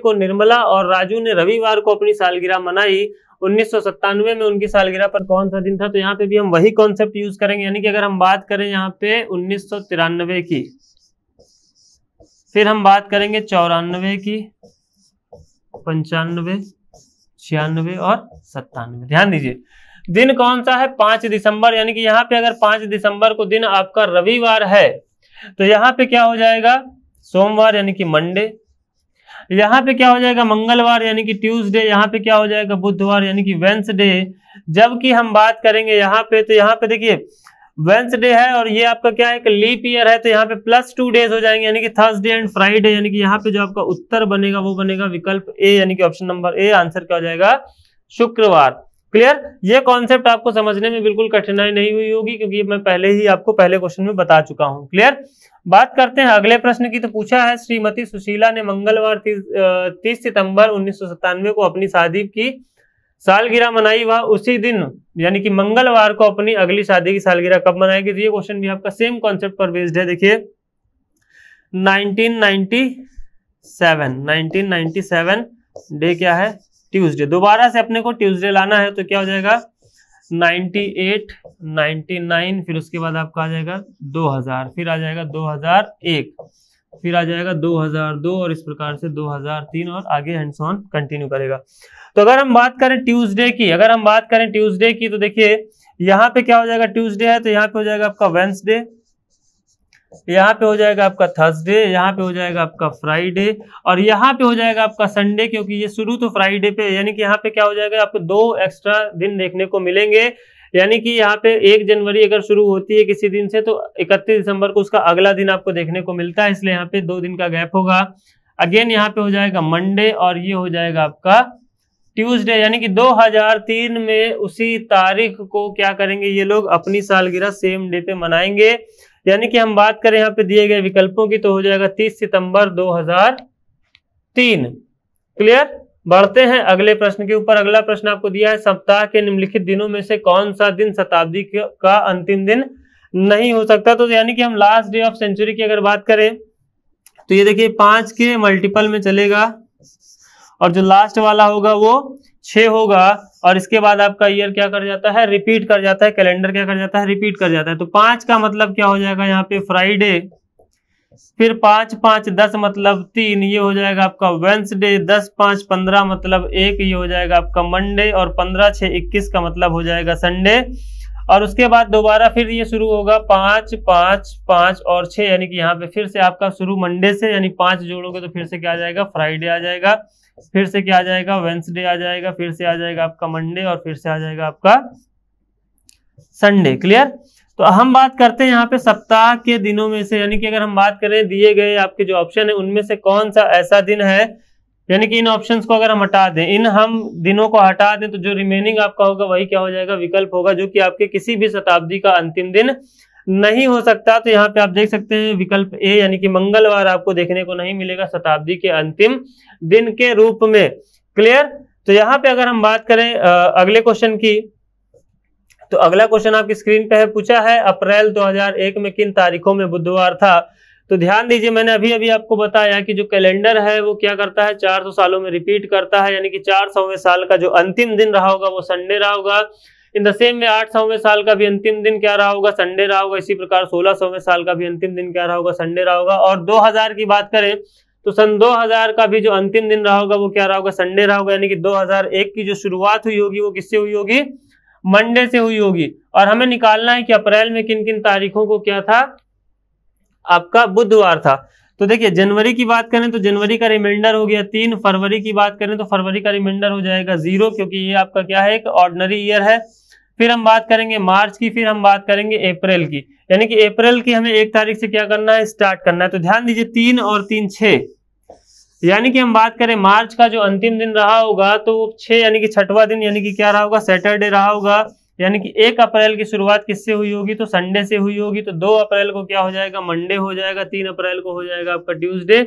को निर्मला और राजू ने रविवार को अपनी सालगिरह मनाई उन्नीस में उनकी सालगिरह पर कौन सा दिन था तो यहाँ पे भी हम वही कॉन्सेप्ट यूज करेंगे यानी कि अगर हम बात करें यहाँ पे उन्नीस की फिर हम बात करेंगे चौरानवे की पंचानवे छियानवे और सत्तानवे ध्यान दीजिए दिन कौन सा है पांच दिसंबर यानी कि यहाँ पे अगर पांच दिसंबर को दिन आपका रविवार है तो यहाँ पे क्या हो जाएगा सोमवार यानी कि मंडे यहाँ पे क्या हो जाएगा मंगलवार यानी कि ट्यूसडे यहाँ पे क्या हो जाएगा बुधवार यानी कि वेंसडे जबकि हम बात करेंगे यहाँ पे तो यहाँ पे देखिए वेंसडे है और ये आपका क्या है लीप ईयर है तो यहाँ पे प्लस टू डेज हो जाएंगे यानी कि थर्सडे एंड फ्राइडे यानी कि यहाँ पे जो आपका उत्तर बनेगा वो बनेगा विकल्प ए यानी कि ऑप्शन नंबर ए आंसर क्या हो जाएगा शुक्रवार क्लियर ये कॉन्सेप्ट आपको समझने में बिल्कुल कठिनाई नहीं हुई होगी क्योंकि मैं पहले ही आपको पहले क्वेश्चन में बता चुका हूँ क्लियर बात करते हैं अगले प्रश्न की तो पूछा है श्रीमती सुशीला ने मंगलवार तीस सितंबर उन्नीस को अपनी शादी की सालगिरह मनाई वह उसी दिन यानी कि मंगलवार को अपनी अगली शादी की सालगिरह कब मनाएगी तो ये क्वेश्चन भी आपका सेम कॉन्सेप्ट पर बेस्ड है देखिए 1997 1997 डे क्या है ट्यूसडे दोबारा से अपने को ट्यूसडे लाना है तो क्या हो जाएगा नाइन्टी एट नाइन्टी नाइन फिर उसके बाद आपका आ जाएगा दो हजार फिर आ जाएगा दो हजार एक फिर आ जाएगा 2002 और इस प्रकार से 2003 और आगे हैंड्स ऑन कंटिन्यू करेगा तो अगर हम बात करें ट्यूसडे की अगर हम बात करें ट्यूसडे की तो देखिए यहाँ पे क्या हो जाएगा ट्यूसडे है तो यहाँ पे हो जाएगा आपका वेंसडे यहाँ पे हो जाएगा आपका थर्सडे यहाँ पे हो जाएगा आपका फ्राइडे और यहाँ पे हो जाएगा आपका संडे क्योंकि ये शुरू तो फ्राइडे पे यानी कि यहाँ पे क्या हो जाएगा आपको दो एक्स्ट्रा दिन देखने को मिलेंगे यानी कि यहाँ पे एक जनवरी अगर शुरू होती है किसी दिन से तो इकतीस दिसंबर को उसका अगला दिन आपको देखने को मिलता है इसलिए यहाँ पे दो दिन का गैप होगा अगेन यहाँ पे हो जाएगा मंडे और ये हो जाएगा आपका ट्यूसडे यानी कि 2003 में उसी तारीख को क्या करेंगे ये लोग अपनी सालगिरह सेम डे पे मनाएंगे यानी कि हम बात करें यहाँ पे दिए गए विकल्पों की तो हो जाएगा 30 सितंबर 2003 क्लियर बढ़ते हैं अगले प्रश्न के ऊपर अगला प्रश्न आपको दिया है सप्ताह के निम्नलिखित दिनों में से कौन सा दिन शताब्दी का अंतिम दिन नहीं हो सकता तो यानी कि हम लास्ट डे ऑफ सेंचुरी की अगर बात करें तो ये देखिए पांच के मल्टीपल में चलेगा और जो लास्ट वाला होगा वो छः होगा और इसके बाद आपका ईयर क्या कर जाता है रिपीट कर जाता है कैलेंडर क्या कर जाता है रिपीट कर जाता है तो पाँच का मतलब क्या हो जाएगा यहाँ पे फ्राइडे फिर पाँच पाँच दस मतलब तीन ये हो जाएगा आपका वेंसडे दस पाँच पंद्रह मतलब एक ये हो जाएगा आपका मंडे और पंद्रह छः इक्कीस का मतलब हो जाएगा संडे और उसके बाद दोबारा फिर ये शुरू होगा पाँच पाँच पाँच और छः यानी कि यहाँ पे फिर से आपका शुरू मंडे से यानी पाँच जोड़ोगे तो फिर से क्या आ जाएगा फ्राइडे आ जाएगा फिर से क्या आ जाएगा वेंसडे आ जाएगा फिर से आ जाएगा आपका मंडे और फिर से आ जाएगा आपका संडे क्लियर तो हम बात करते हैं यहाँ पे सप्ताह के दिनों में से यानी कि अगर हम बात करें दिए गए आपके जो ऑप्शन है उनमें से कौन सा ऐसा दिन है यानी कि इन ऑप्शंस को अगर हम हटा दें इन हम दिनों को हटा दें तो जो रिमेनिंग आपका होगा वही क्या हो जाएगा विकल्प होगा जो कि आपके किसी भी शताब्दी का अंतिम दिन नहीं हो सकता तो यहाँ पे आप देख सकते हैं विकल्प ए यानी कि मंगलवार आपको देखने को नहीं मिलेगा शताब्दी के अंतिम दिन के रूप में क्लियर तो यहाँ पे अगर हम बात करें अगले क्वेश्चन की तो अगला क्वेश्चन आपकी स्क्रीन पे है पूछा है अप्रैल 2001 में किन तारीखों में बुधवार था तो ध्यान दीजिए मैंने अभी अभी आपको बताया कि जो कैलेंडर है वो क्या करता है 400 सालों में रिपीट करता है यानी कि चार साल का जो अंतिम दिन रहा होगा वो संडे रहा होगा इन द सेम वे आठ सौवें साल का भी अंतिम दिन क्या रहा होगा संडे रहा होगा इसी प्रकार सोलह सौवें साल का भी अंतिम दिन क्या रहा होगा संडे रहा होगा और 2000 की बात करें तो सन 2000 का भी जो अंतिम दिन रहा होगा वो क्या रहा होगा संडे रहा होगा यानी कि 2001 की जो शुरुआत हुई होगी वो किससे हुई होगी मंडे से हुई होगी और हमें निकालना है कि अप्रैल में किन किन तारीखों को क्या था आपका बुधवार था तो देखिए जनवरी की बात करें तो जनवरी का रिमाइंडर हो गया तीन फरवरी की बात करें तो फरवरी का रिमाइंडर हो जाएगा जीरो क्योंकि ये आपका क्या है एक ऑर्डनरी ईयर है फिर हम बात करेंगे मार्च की फिर हम बात करेंगे अप्रैल की यानी कि अप्रैल की हमें एक तारीख से क्या करना है स्टार्ट करना है तो ध्यान दीजिए तीन और तीन छ यानी कि हम बात करें मार्च का जो अंतिम दिन रहा होगा तो छह यानी कि छठवा दिन यानी कि क्या रहा होगा सैटरडे रहा होगा यानी कि एक अप्रैल की शुरुआत किससे हुई होगी तो संडे से हुई होगी तो दो अप्रैल को क्या हो जाएगा मंडे हो जाएगा तीन अप्रैल को हो जाएगा आपका ट्यूजडे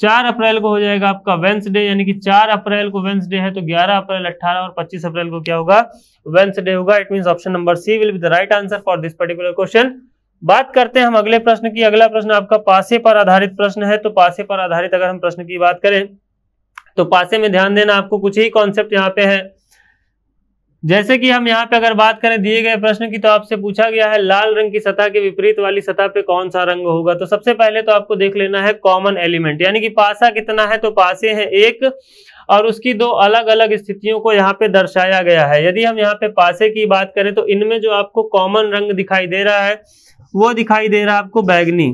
चार अप्रैल को हो जाएगा आपका वेंसडे यानी कि चार अप्रैल को वेंसडे है तो ग्यारह अप्रैल अट्ठारह और पच्चीस अप्रैल को क्या होगा वेंसडे होगा it mean option number C will be the right answer for this particular question बात करते हैं हम अगले प्रश्न की अगला प्रश्न आपका पासे पर आधारित प्रश्न है तो पासे पर आधारित अगर हम प्रश्न की बात करें तो पासे में ध्यान देना आपको कुछ ही कॉन्सेप्ट यहाँ पे है जैसे कि हम यहाँ पे अगर बात करें दिए गए प्रश्न की तो आपसे पूछा गया है लाल रंग की सतह के विपरीत वाली सतह पे कौन सा रंग होगा तो सबसे पहले तो आपको देख लेना है कॉमन एलिमेंट यानी कि पासा कितना है तो पासे हैं एक और उसकी दो अलग अलग स्थितियों को यहाँ पे दर्शाया गया है यदि हम यहाँ पे पासे की बात करें तो इनमें जो आपको कॉमन रंग दिखाई दे रहा है वो दिखाई दे रहा है आपको बैगनी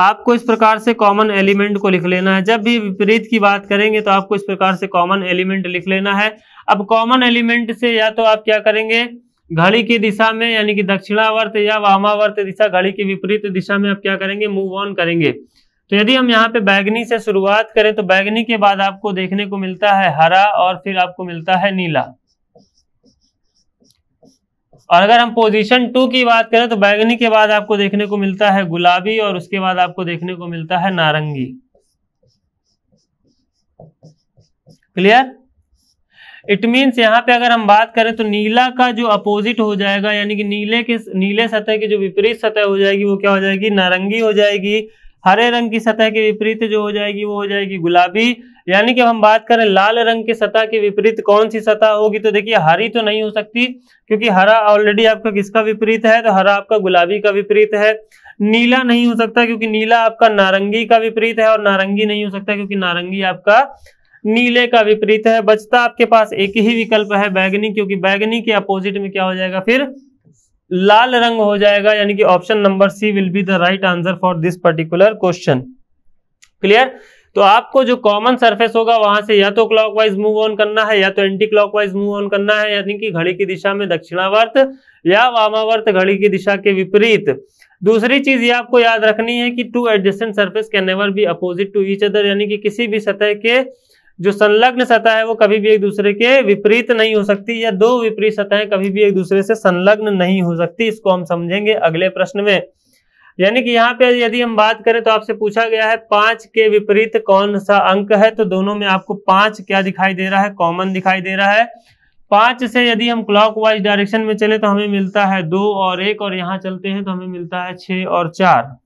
आपको इस प्रकार से कॉमन एलिमेंट को लिख लेना है जब भी विपरीत की बात करेंगे तो आपको इस प्रकार से कॉमन एलिमेंट लिख लेना है अब कॉमन एलिमेंट से या तो आप क्या करेंगे घड़ी की दिशा में यानी कि दक्षिणावर्त या वामावर्त दिशा घड़ी की विपरीत दिशा में आप क्या करेंगे मूव ऑन करेंगे तो यदि हम यहाँ पे बैगनी से शुरुआत करें तो बैगनी के बाद आपको देखने को मिलता है हरा और फिर आपको मिलता है नीला और अगर हम पोजीशन टू की बात करें तो बैगनी के बाद आपको देखने को मिलता है गुलाबी और उसके बाद आपको देखने को मिलता है नारंगी क्लियर इट मीन्स यहाँ पे अगर हम बात करें तो नीला का जो अपोजिट हो जाएगा यानी कि नीले के नीले सतह की जो विपरीत सतह हो जाएगी वो क्या हो जाएगी नारंगी हो जाएगी हरे रंग की सतह के विपरीत जो हो जाएगी वो हो जाएगी गुलाबी यानी कि हम बात करें लाल रंग की सतह के विपरीत कौन सी सतह होगी तो देखिए हरी तो नहीं हो सकती क्योंकि हरा ऑलरेडी आपका किसका विपरीत है तो हरा आपका गुलाबी का विपरीत है नीला नहीं हो सकता क्योंकि नीला आपका नारंगी का विपरीत है और नारंगी नहीं हो सकता क्योंकि नारंगी आपका नीले का विपरीत है बचता आपके पास एक ही विकल्प है बैगनी क्योंकि बैगनी के अपोजिट में क्या हो जाएगा फिर लाल रंग हो जाएगा यानी कि option number C will be the right answer for this particular question clear तो आपको जो कॉमन सरफेस होगा वहां से या तो क्लॉकवाइज मूव ऑन करना है या तो एंटी क्लॉकवाइज मूव ऑन करना है यानी कि घड़ी की दिशा में दक्षिणावर्त या वामावर्त घड़ी की दिशा के विपरीत दूसरी चीज ये आपको याद रखनी है कि two adjacent surface can never be opposite to each other यानी कि किसी भी सतह के जो संलग्न सतह है वो कभी भी एक दूसरे के विपरीत नहीं हो सकती या दो विपरीत सतह कभी भी एक दूसरे से संलग्न नहीं हो सकती इसको हम समझेंगे अगले प्रश्न में यानी कि यहाँ पे यदि हम बात करें तो आपसे पूछा गया है पांच के विपरीत कौन सा अंक है तो दोनों में आपको पांच क्या दिखाई दे रहा है कॉमन दिखाई दे रहा है पांच से यदि हम क्लॉकवाइज डायरेक्शन में चले तो हमें मिलता है दो और एक और यहाँ चलते हैं तो हमें मिलता है छ और चार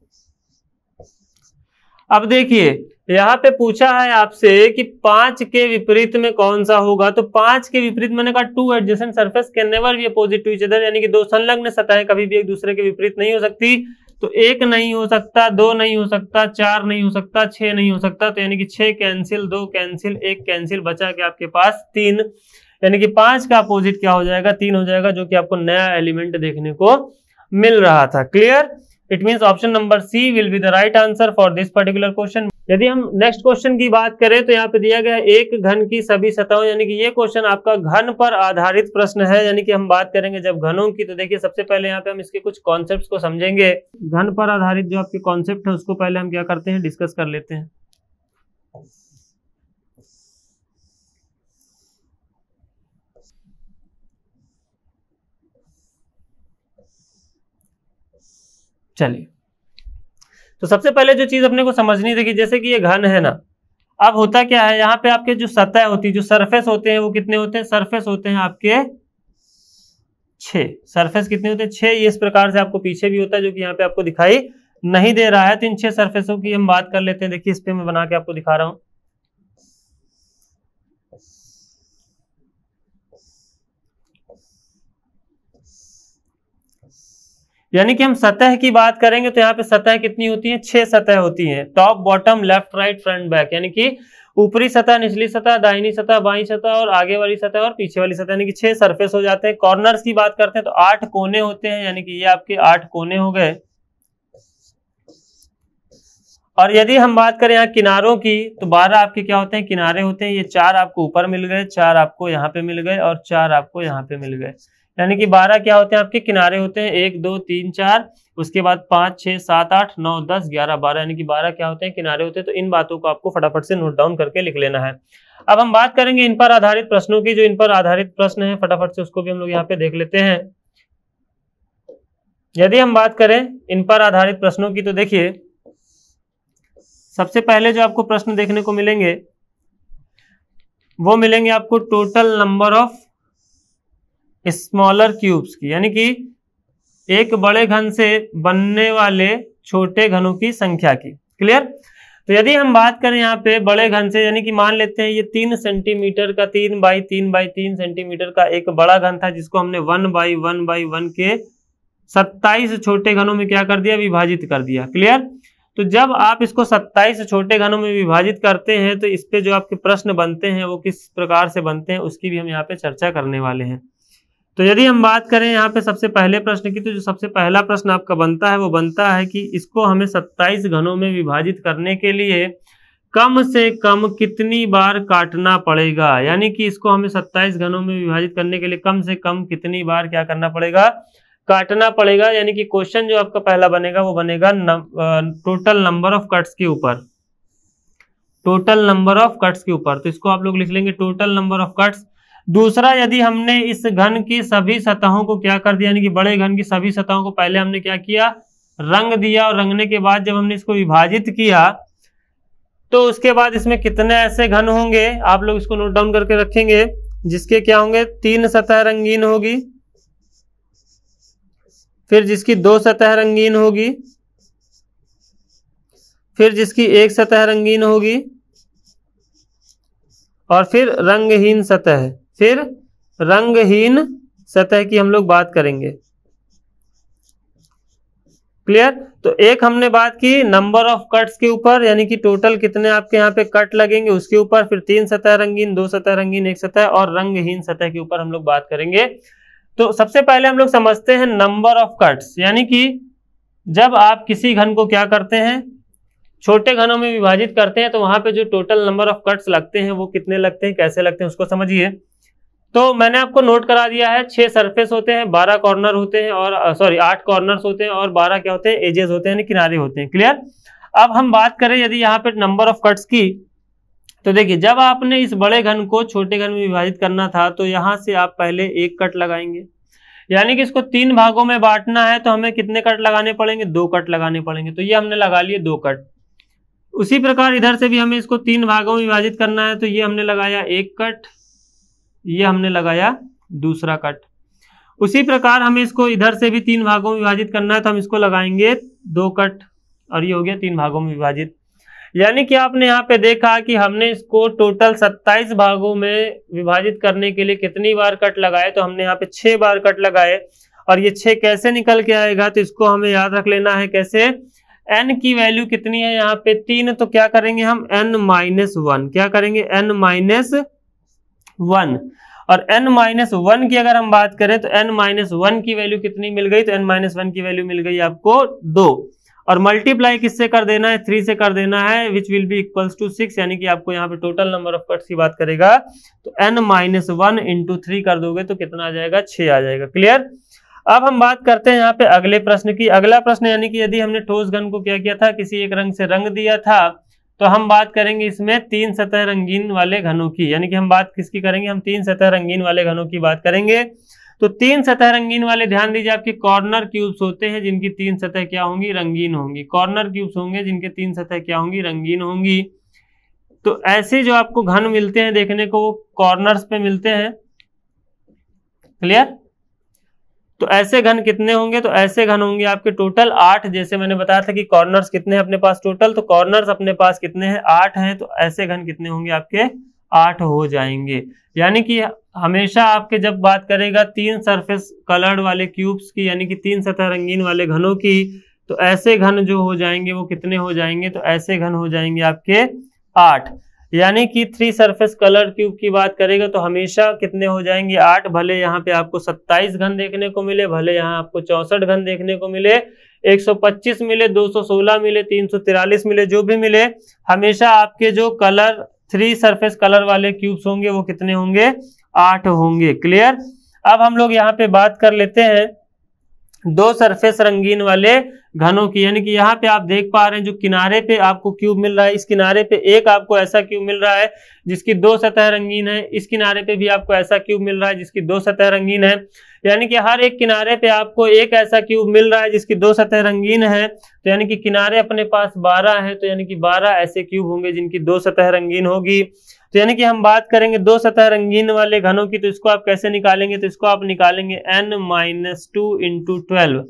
अब देखिए यहाँ पे पूछा है आपसे कि पांच के विपरीत में कौन सा होगा तो पांच के विपरीत मैंने कहा two adjacent surface can never be opposite to each other यानी कि दो संलग्न सतह कभी भी एक दूसरे के विपरीत नहीं हो सकती तो एक नहीं हो सकता दो नहीं हो सकता चार नहीं हो सकता छह नहीं हो सकता तो यानी कि छह कैंसिल दो कैंसिल एक कैंसिल बचा के आपके पास तीन यानी कि पांच का अपोजिट क्या हो जाएगा तीन हो जाएगा जो कि आपको नया एलिमेंट देखने को मिल रहा था clear it means option number C will be the right answer for this particular question यदि हम नेक्स्ट क्वेश्चन की बात करें तो यहाँ पे दिया गया है एक घन की सभी सतहों यानी कि ये क्वेश्चन आपका घन पर आधारित प्रश्न है यानी कि हम बात करेंगे जब घनों की तो देखिए सबसे पहले यहाँ पे हम इसके कुछ कॉन्सेप्ट्स को समझेंगे घन पर आधारित जो आपके कॉन्सेप्ट है उसको पहले हम क्या करते हैं डिस्कस कर लेते हैं चलिए तो सबसे पहले जो चीज़ अपने को समझनी थी कि जैसे कि ये घन है ना अब होता क्या है यहाँ पे आपके जो सतह होती है जो सरफेस होते हैं वो कितने होते हैं सरफेस होते हैं आपके छे सरफेस कितने होते हैं छे ये इस प्रकार से आपको पीछे भी होता है जो कि यहाँ पे आपको दिखाई नहीं दे रहा है तो इन छह सरफेसों की हम बात कर लेते हैं देखिए इस पर मैं बना के आपको दिखा रहा हूं यानी कि हम सतह की बात करेंगे तो यहाँ पे सतह कितनी होती है छह सतह होती है top bottom left right front back यानी कि ऊपरी सतह निचली सतह दाहिनी सतह बाई सतह और आगे वाली सतह और पीछे वाली सतह यानी कि छह सरफेस हो जाते हैं कॉर्नर्स की बात करते हैं तो आठ कोने होते हैं यानी कि ये आपके आठ कोने हो गए और यदि हम बात करें यहाँ किनारों की तो बारह आपके क्या होते हैं किनारे होते हैं ये चार आपको ऊपर मिल गए चार आपको यहाँ पे मिल गए और चार आपको यहाँ पे मिल गए यानी कि बारह क्या होते हैं आपके किनारे होते हैं एक दो तीन चार उसके बाद पांच छह सात आठ नौ दस ग्यारह बारह यानी कि बारह क्या होते हैं किनारे होते हैं तो इन बातों को आपको फटाफट से नोट डाउन करके लिख लेना है अब हम बात करेंगे इन पर आधारित प्रश्नों की जो इन पर आधारित प्रश्न है फटाफट से उसको भी हम लोग यहाँ पे देख लेते हैं यदि हम बात करें इन पर आधारित प्रश्नों की तो देखिए सबसे पहले जो आपको प्रश्न देखने को मिलेंगे वो मिलेंगे आपको total number of smaller cubes की यानी कि एक बड़े घन से बनने वाले छोटे घनों की संख्या की क्लियर तो यदि हम बात करें यहाँ पे बड़े घन से यानी कि मान लेते हैं ये तीन सेंटीमीटर का तीन बाई तीन बाई तीन सेंटीमीटर का एक बड़ा घन था जिसको हमने one by one by one के सत्ताईस छोटे घनों में क्या कर दिया विभाजित कर दिया क्लियर तो जब आप इसको सत्ताईस छोटे घनों में विभाजित करते हैं तो इस पे जो आपके प्रश्न बनते हैं वो किस प्रकार से बनते हैं उसकी भी हम यहाँ पे चर्चा करने वाले हैं तो यदि हम बात करें यहाँ पे सबसे पहले प्रश्न की तो जो सबसे पहला प्रश्न आपका बनता है वो बनता है कि इसको हमें 27 घनों में विभाजित करने के लिए कम से कम कितनी बार काटना पड़ेगा यानी कि इसको हमें 27 घनों में विभाजित करने के लिए कम से कम कितनी बार क्या करना पड़ेगा काटना पड़ेगा यानी कि क्वेश्चन जो आपका पहला बनेगा वो बनेगा टोटल नंबर ऑफ कट्स के ऊपर टोटल नंबर ऑफ कट्स के ऊपर तो इसको आप लोग लिख लेंगे टोटल नंबर ऑफ कट्स दूसरा यदि हमने इस घन की सभी सतहों को क्या कर दिया यानी कि बड़े घन की सभी सतहों को पहले हमने क्या किया रंग दिया और रंगने के बाद जब हमने इसको विभाजित किया तो उसके बाद इसमें कितने ऐसे घन होंगे आप लोग इसको नोट डाउन करके रखेंगे जिसके क्या होंगे तीन सतह रंगीन होगी फिर जिसकी दो सतह रंगीन होगी फिर जिसकी एक सतह रंगीन होगी और फिर रंगहीन सतह फिर रंगहीन सतह की हम लोग बात करेंगे क्लियर तो एक हमने बात की नंबर ऑफ कट्स के ऊपर यानी कि टोटल कितने आपके यहाँ पे कट लगेंगे उसके ऊपर फिर तीन सतह रंगीन दो सतह रंगीन एक सतह और रंगहीन सतह के ऊपर हम लोग बात करेंगे तो सबसे पहले हम लोग समझते हैं नंबर ऑफ कट्स यानी कि जब आप किसी घन को क्या करते हैं छोटे घनों में विभाजित करते हैं तो वहां पे जो टोटल नंबर ऑफ कट्स लगते हैं वो कितने लगते हैं कैसे लगते हैं उसको समझिए तो मैंने आपको नोट करा दिया है छह सरफेस होते हैं बारह कॉर्नर होते हैं और सॉरी आठ कॉर्नर होते हैं और बारह क्या होते हैं एजेस होते हैं किनारे होते हैं क्लियर अब हम बात करें यदि यहाँ पे नंबर ऑफ कट्स की तो देखिए जब आपने इस बड़े घन को छोटे घन में विभाजित करना था तो यहाँ से आप पहले एक कट लगाएंगे यानी कि इसको तीन भागों में बांटना है तो हमें कितने कट लगाने पड़ेंगे दो कट लगाने पड़ेंगे तो ये हमने लगा लिए दो कट उसी प्रकार इधर से भी हमें इसको तीन भागों में विभाजित करना है तो ये हमने लगाया एक कट ये हमने लगाया दूसरा कट उसी प्रकार हमें इसको इधर से भी तीन भागों में विभाजित करना है तो हम इसको लगाएंगे दो कट और ये हो गया तीन भागों में विभाजित यानी कि आपने यहाँ पे देखा कि हमने इसको टोटल 27 भागों में विभाजित करने के लिए कितनी बार कट लगाए तो हमने यहाँ पे छह बार कट लगाए और ये छह कैसे निकल के आएगा तो इसको हमें याद रख लेना है कैसे एन की वैल्यू कितनी है यहाँ पे तीन तो क्या करेंगे हम एन माइनस वन क्या करेंगे एन माइनस वन और एन माइनस वन की अगर हम बात करें तो एन माइनस वन की वैल्यू कितनी मिल गई तो एन माइनस वन की वैल्यू मिल गई आपको दो और मल्टीप्लाई किससे कर देना है थ्री से कर देना है which will be equals to six यानी कि आपको यहाँ पे टोटल नंबर ऑफ कट्स की बात करेगा तो N minus one into three कर दोगे तो कितना आ जाएगा छ आ जाएगा क्लियर अब हम बात करते हैं यहाँ पे अगले प्रश्न की अगला प्रश्न यानी कि यदि हमने ठोस घन को क्या किया था किसी एक रंग से रंग दिया था तो हम बात करेंगे इसमें तीन सतह रंगीन वाले घनों की यानी कि हम बात किसकी करेंगे हम तीन सतह रंगीन वाले घनों की बात करेंगे तो तीन सतह रंगीन वाले ध्यान दीजिए आपके कॉर्नर क्यूब्स होते हैं जिनकी तीन सतह क्या होंगी रंगीन होंगी कॉर्नर क्यूब्स होंगे जिनके तीन सतह क्या होंगी रंगीन होंगी तो ऐसे जो आपको घन मिलते हैं देखने को वो कॉर्नर्स पे मिलते हैं क्लियर तो ऐसे घन कितने होंगे तो ऐसे घन होंगे आपके टोटल आठ जैसे मैंने बताया था कि कॉर्नर्स कितने हैं अपने पास टोटल तो कॉर्नर्स अपने पास कितने हैं आठ हैं तो ऐसे घन कितने होंगे आपके आठ हो जाएंगे यानी कि हमेशा आपके जब बात करेगा तीन सरफेस कलर्ड वाले क्यूब्स की यानी कि तीन सतह रंगीन वाले घनों की तो ऐसे घन जो हो जाएंगे वो कितने हो जाएंगे तो ऐसे घन हो जाएंगे आपके आठ यानी कि थ्री सरफेस कलर क्यूब की बात करेगा तो हमेशा कितने हो जाएंगे आठ भले यहाँ पे आपको सत्ताईस घन देखने को मिले भले यहाँ आपको चौसठ घन देखने को मिले 125 मिले 216 मिले 343 मिले जो भी मिले हमेशा आपके जो कलर थ्री सरफेस कलर वाले क्यूब्स होंगे वो कितने होंगे आठ होंगे क्लियर अब हम लोग यहाँ पे बात कर लेते हैं दो सरफेस रंगीन वाले घनों की यानी कि यहाँ पे आप देख पा रहे हैं जो किनारे पे आपको क्यूब मिल रहा है इस किनारे पे एक आपको ऐसा क्यूब मिल रहा है जिसकी दो सतह रंगीन है इस किनारे पे भी आपको ऐसा क्यूब मिल रहा है जिसकी दो सतह रंगीन है यानी कि हर एक किनारे पे आपको एक ऐसा क्यूब मिल रहा है जिसकी दो सतह रंगीन है तो यानी कि किनारे अपने पास बारह है तो यानी कि बारह ऐसे क्यूब होंगे जिनकी दो सतह रंगीन होगी तो यानी कि हम बात करेंगे दो सतह रंगीन वाले घनों की तो इसको आप कैसे निकालेंगे तो इसको आप निकालेंगे N minus two into twelve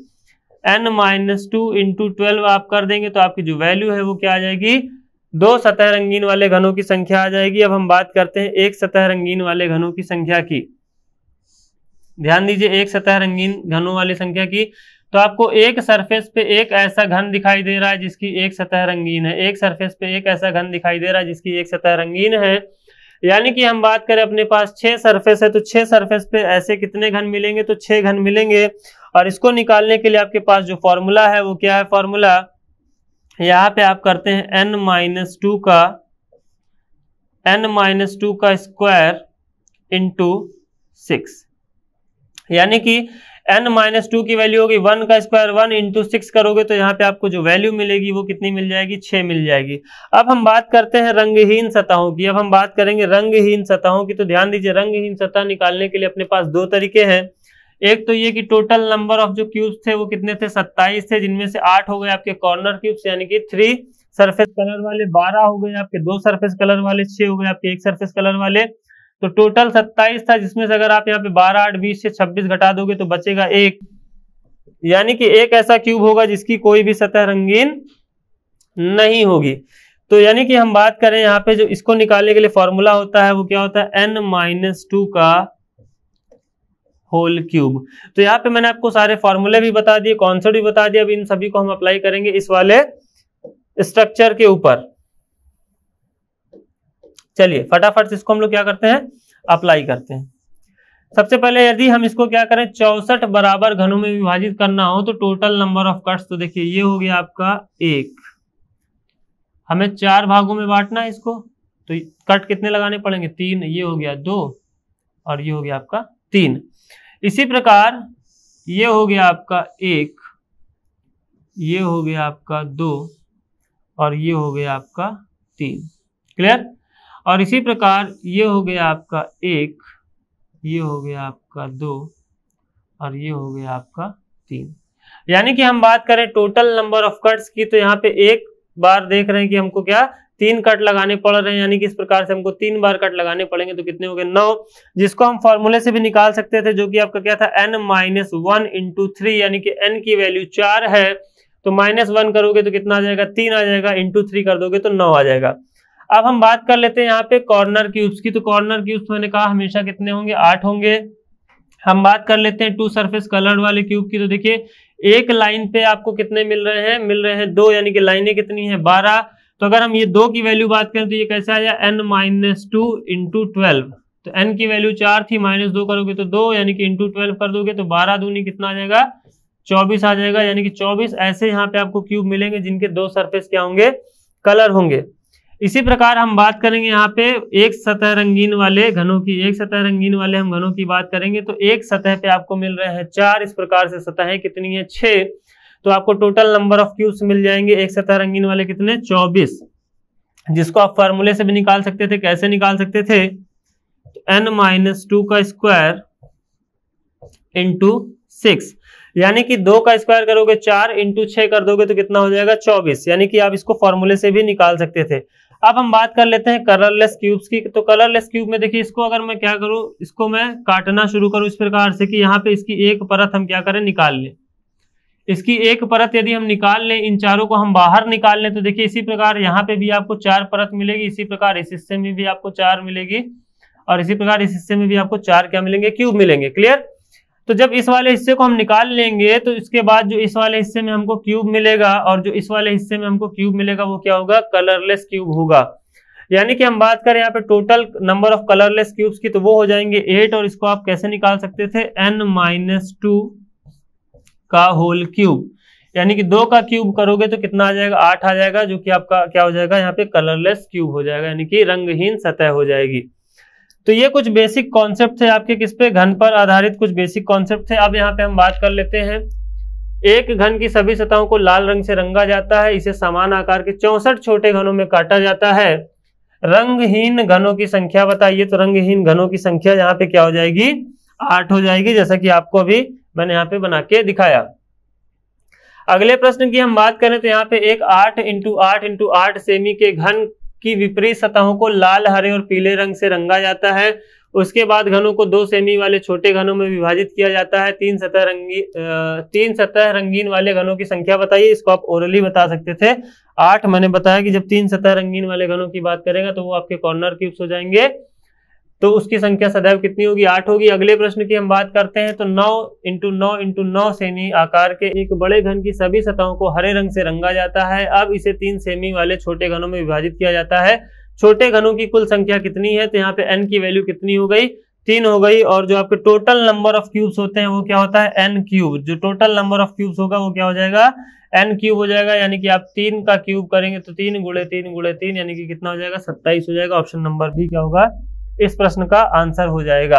N minus two into twelve आप कर देंगे तो आपकी जो वैल्यू है वो क्या आ जाएगी दो सतह रंगीन वाले घनों की संख्या आ जाएगी अब हम बात करते हैं एक सतह रंगीन वाले घनों की संख्या की ध्यान दीजिए एक सतह रंगीन घनों वाली संख्या की तो आपको एक सरफेस पे एक ऐसा घन दिखाई दे रहा है जिसकी एक सतह रंगीन है एक सरफेस पे एक ऐसा घन दिखाई दे रहा है जिसकी एक सतह रंगीन है यानी कि हम बात करें अपने पास छह सरफेस है तो छह सरफेस पे ऐसे कितने घन मिलेंगे तो छह घन मिलेंगे और इसको निकालने के लिए आपके पास जो फॉर्मूला है वो क्या है फॉर्मूला यहाँ पे आप करते हैं एन माइनस टू का एन माइनस टू का स्क्वायर इंटू सिक्स यानी कि एन माइनस टू की वैल्यू होगी वन का स्क्वायर वन इंटू सिक्स करोगे तो यहाँ पे आपको जो वैल्यू मिलेगी वो कितनी मिल जाएगी छः मिल जाएगी अब हम बात करते हैं रंगहीन सतहों की अब हम बात करेंगे रंगहीन सतहों की तो ध्यान दीजिए रंगहीन सतह निकालने के लिए अपने पास दो तरीके हैं एक तो ये कि टोटल नंबर ऑफ जो क्यूब्स थे वो कितने थे सत्ताईस थे जिनमें से आठ हो गए आपके कॉर्नर क्यूब्स यानी कि थ्री सरफेस कलर वाले बारह हो गए आपके दो सरफेस कलर वाले छह हो गए आपके एक सरफेस कलर वाले तो टोटल सत्ताईस था जिसमें से अगर आप यहाँ पे बारह आठ बीस से छब्बीस घटा दोगे तो बचेगा एक यानी कि एक ऐसा क्यूब होगा जिसकी कोई भी सतह रंगीन नहीं होगी तो यानी कि हम बात करें यहाँ पे जो इसको निकालने के लिए फॉर्मूला होता है वो क्या होता है एन माइनस टू का होल क्यूब तो यहाँ पे मैंने आपको सारे फॉर्मूले भी बता दिए कॉन्सेप्ट भी बता दिए अब इन सभी को हम अप्लाई करेंगे इस वाले स्ट्रक्चर के ऊपर चलिए फटाफट से इसको हम लोग क्या करते हैं अप्लाई करते हैं सबसे पहले यदि हम इसको क्या करें चौसठ बराबर घनों में विभाजित करना हो तो टोटल नंबर ऑफ कट्स तो देखिए ये हो गया आपका एक हमें चार भागों में बांटना है इसको तो कट कितने लगाने पड़ेंगे तीन ये हो गया दो और ये हो गया आपका तीन इसी प्रकार ये हो गया आपका एक ये हो गया आपका दो और ये हो गया आपका तीन क्लियर और इसी प्रकार ये हो गया आपका एक ये हो गया आपका दो और ये हो गया आपका तीन यानी कि हम बात करें टोटल नंबर ऑफ कट्स की तो यहाँ पे एक बार देख रहे हैं कि हमको क्या तीन कट लगाने पड़ रहे हैं यानी कि इस प्रकार से हमको तीन बार कट लगाने पड़ेंगे तो कितने हो गए नौ जिसको हम फॉर्मूले से भी निकाल सकते थे जो कि आपका क्या था n minus one into three यानी कि एन की वैल्यू चार है तो माइनस वन करोगे तो कितना आ जाएगा तीन आ जाएगा इंटू थ्री कर दोगे तो नौ आ जाएगा अब हम बात कर लेते हैं यहाँ पे कॉर्नर क्यूब्स की तो कॉर्नर क्यूब्स मैंने कहा हमेशा कितने होंगे आठ होंगे हम बात कर लेते हैं टू सरफेस कलर्ड वाले क्यूब की तो देखिए एक लाइन पे आपको कितने मिल रहे हैं मिल रहे हैं दो यानी कि लाइनें कितनी है बारह तो अगर हम ये दो की वैल्यू बात करें तो ये कैसे आ जाए n minus two into twelve तो एन की वैल्यू चार थी माइनस दो करोगे तो दो यानी कि इंटू ट्वेल्व कर दोगे तो बारह दूनी कितना आ जाएगा चौबीस आ जाएगा यानी कि चौबीस ऐसे यहाँ पे आपको क्यूब मिलेंगे जिनके दो सरफेस क्या होंगे कलर होंगे इसी प्रकार हम बात करेंगे यहाँ पे एक सतह रंगीन वाले घनों की एक सतह रंगीन वाले हम घनों की बात करेंगे तो एक सतह पे आपको मिल रहे हैं चार इस प्रकार से सतहें कितनी है छह तो आपको टोटल नंबर ऑफ क्यूब्स मिल जाएंगे एक सतह रंगीन वाले कितने चौबीस जिसको आप फॉर्मूले से भी निकाल सकते थे कैसे निकाल सकते थे एन माइनस टू का स्क्वायर इंटू सिक्स यानी कि दो का स्क्वायर करोगे चार इंटू छ कर दोगे तो कितना हो जाएगा चौबीस यानी कि आप इसको फॉर्मूले से भी निकाल सकते थे अब हम बात कर लेते हैं कलरलेस क्यूब्स की तो कलरलेस क्यूब में देखिए इसको अगर मैं क्या करूं इसको मैं काटना शुरू करूं इस प्रकार से कि यहाँ पे इसकी एक परत हम क्या करें निकाल लें इसकी एक परत यदि हम निकाल लें इन चारों को हम बाहर निकाल लें तो देखिए इसी प्रकार यहाँ पे भी आपको चार परत मिलेगी इसी प्रकार इस हिस्से में भी आपको चार मिलेगी और इसी प्रकार इस हिस्से में भी आपको चार क्या मिलेंगे क्यूब मिलेंगे क्लियर तो जब इस वाले हिस्से को हम निकाल लेंगे तो इसके बाद जो इस वाले हिस्से में हमको क्यूब मिलेगा और जो इस वाले हिस्से में हमको क्यूब मिलेगा वो क्या होगा कलरलेस क्यूब होगा यानी कि हम बात करें यहाँ पे total number of colourless cubes की तो वो हो जाएंगे एट और इसको आप कैसे निकाल सकते थे एन माइनस टू का होल क्यूब यानी कि दो का क्यूब करोगे तो कितना आ जाएगा आठ आ जाएगा जो कि आपका क्या हो जाएगा यहाँ पे कलरलेस क्यूब हो जाएगा यानी कि रंगहीन सतह हो जाएगी तो ये कुछ बेसिक कॉन्सेप्ट थे आपके किस पे घन पर आधारित कुछ बेसिक कॉन्सेप्ट थे अब यहाँ पे हम बात कर लेते हैं एक घन की सभी सतहों को लाल रंग से रंगा जाता है इसे समान आकार के चौसठ छोटे घनों में काटा जाता है रंगहीन घनों की संख्या बताइए तो रंगहीन घनों की संख्या यहाँ पे क्या हो जाएगी आठ हो जाएगी जैसा कि आपको अभी मैंने यहाँ पे बना के दिखाया अगले प्रश्न की हम बात करें तो यहाँ पे एक आठ इंटू आठ इंटू आठ सेमी के घन की विपरीत सतहों को लाल हरे और पीले रंग से रंगा जाता है उसके बाद घनों को दो सेमी वाले छोटे घनों में विभाजित किया जाता है तीन सतह रंगी तीन सतह रंगीन वाले घनों की संख्या बताइए इसको आप ओरली बता सकते थे आठ मैंने बताया कि जब तीन सतह रंगीन वाले घनों की बात करेगा तो वो आपके कॉर्नर क्यूब्स हो जाएंगे तो उसकी संख्या सदैव कितनी होगी आठ होगी अगले प्रश्न की हम बात करते हैं तो नौ इंटू नौ इंटू नौ सेमी आकार के एक बड़े घन की सभी सतहों को हरे रंग से रंगा जाता है अब इसे तीन सेमी वाले छोटे घनों में विभाजित किया जाता है छोटे घनों की कुल संख्या कितनी है तो यहाँ पे एन की वैल्यू कितनी हो गई तीन हो गई और जो आपके टोटल नंबर ऑफ क्यूब्स होते हैं वो क्या होता है एन क्यूब जो टोटल नंबर ऑफ क्यूब्स होगा वो क्या हो जाएगा एन क्यूब हो जाएगा यानी कि आप तीन का क्यूब करेंगे तो तीन गुड़े तीन गुड़े तीन यानी कि कितना हो जाएगा सत्ताईस हो जाएगा ऑप्शन नंबर भी क्या होगा इस प्रश्न का आंसर हो जाएगा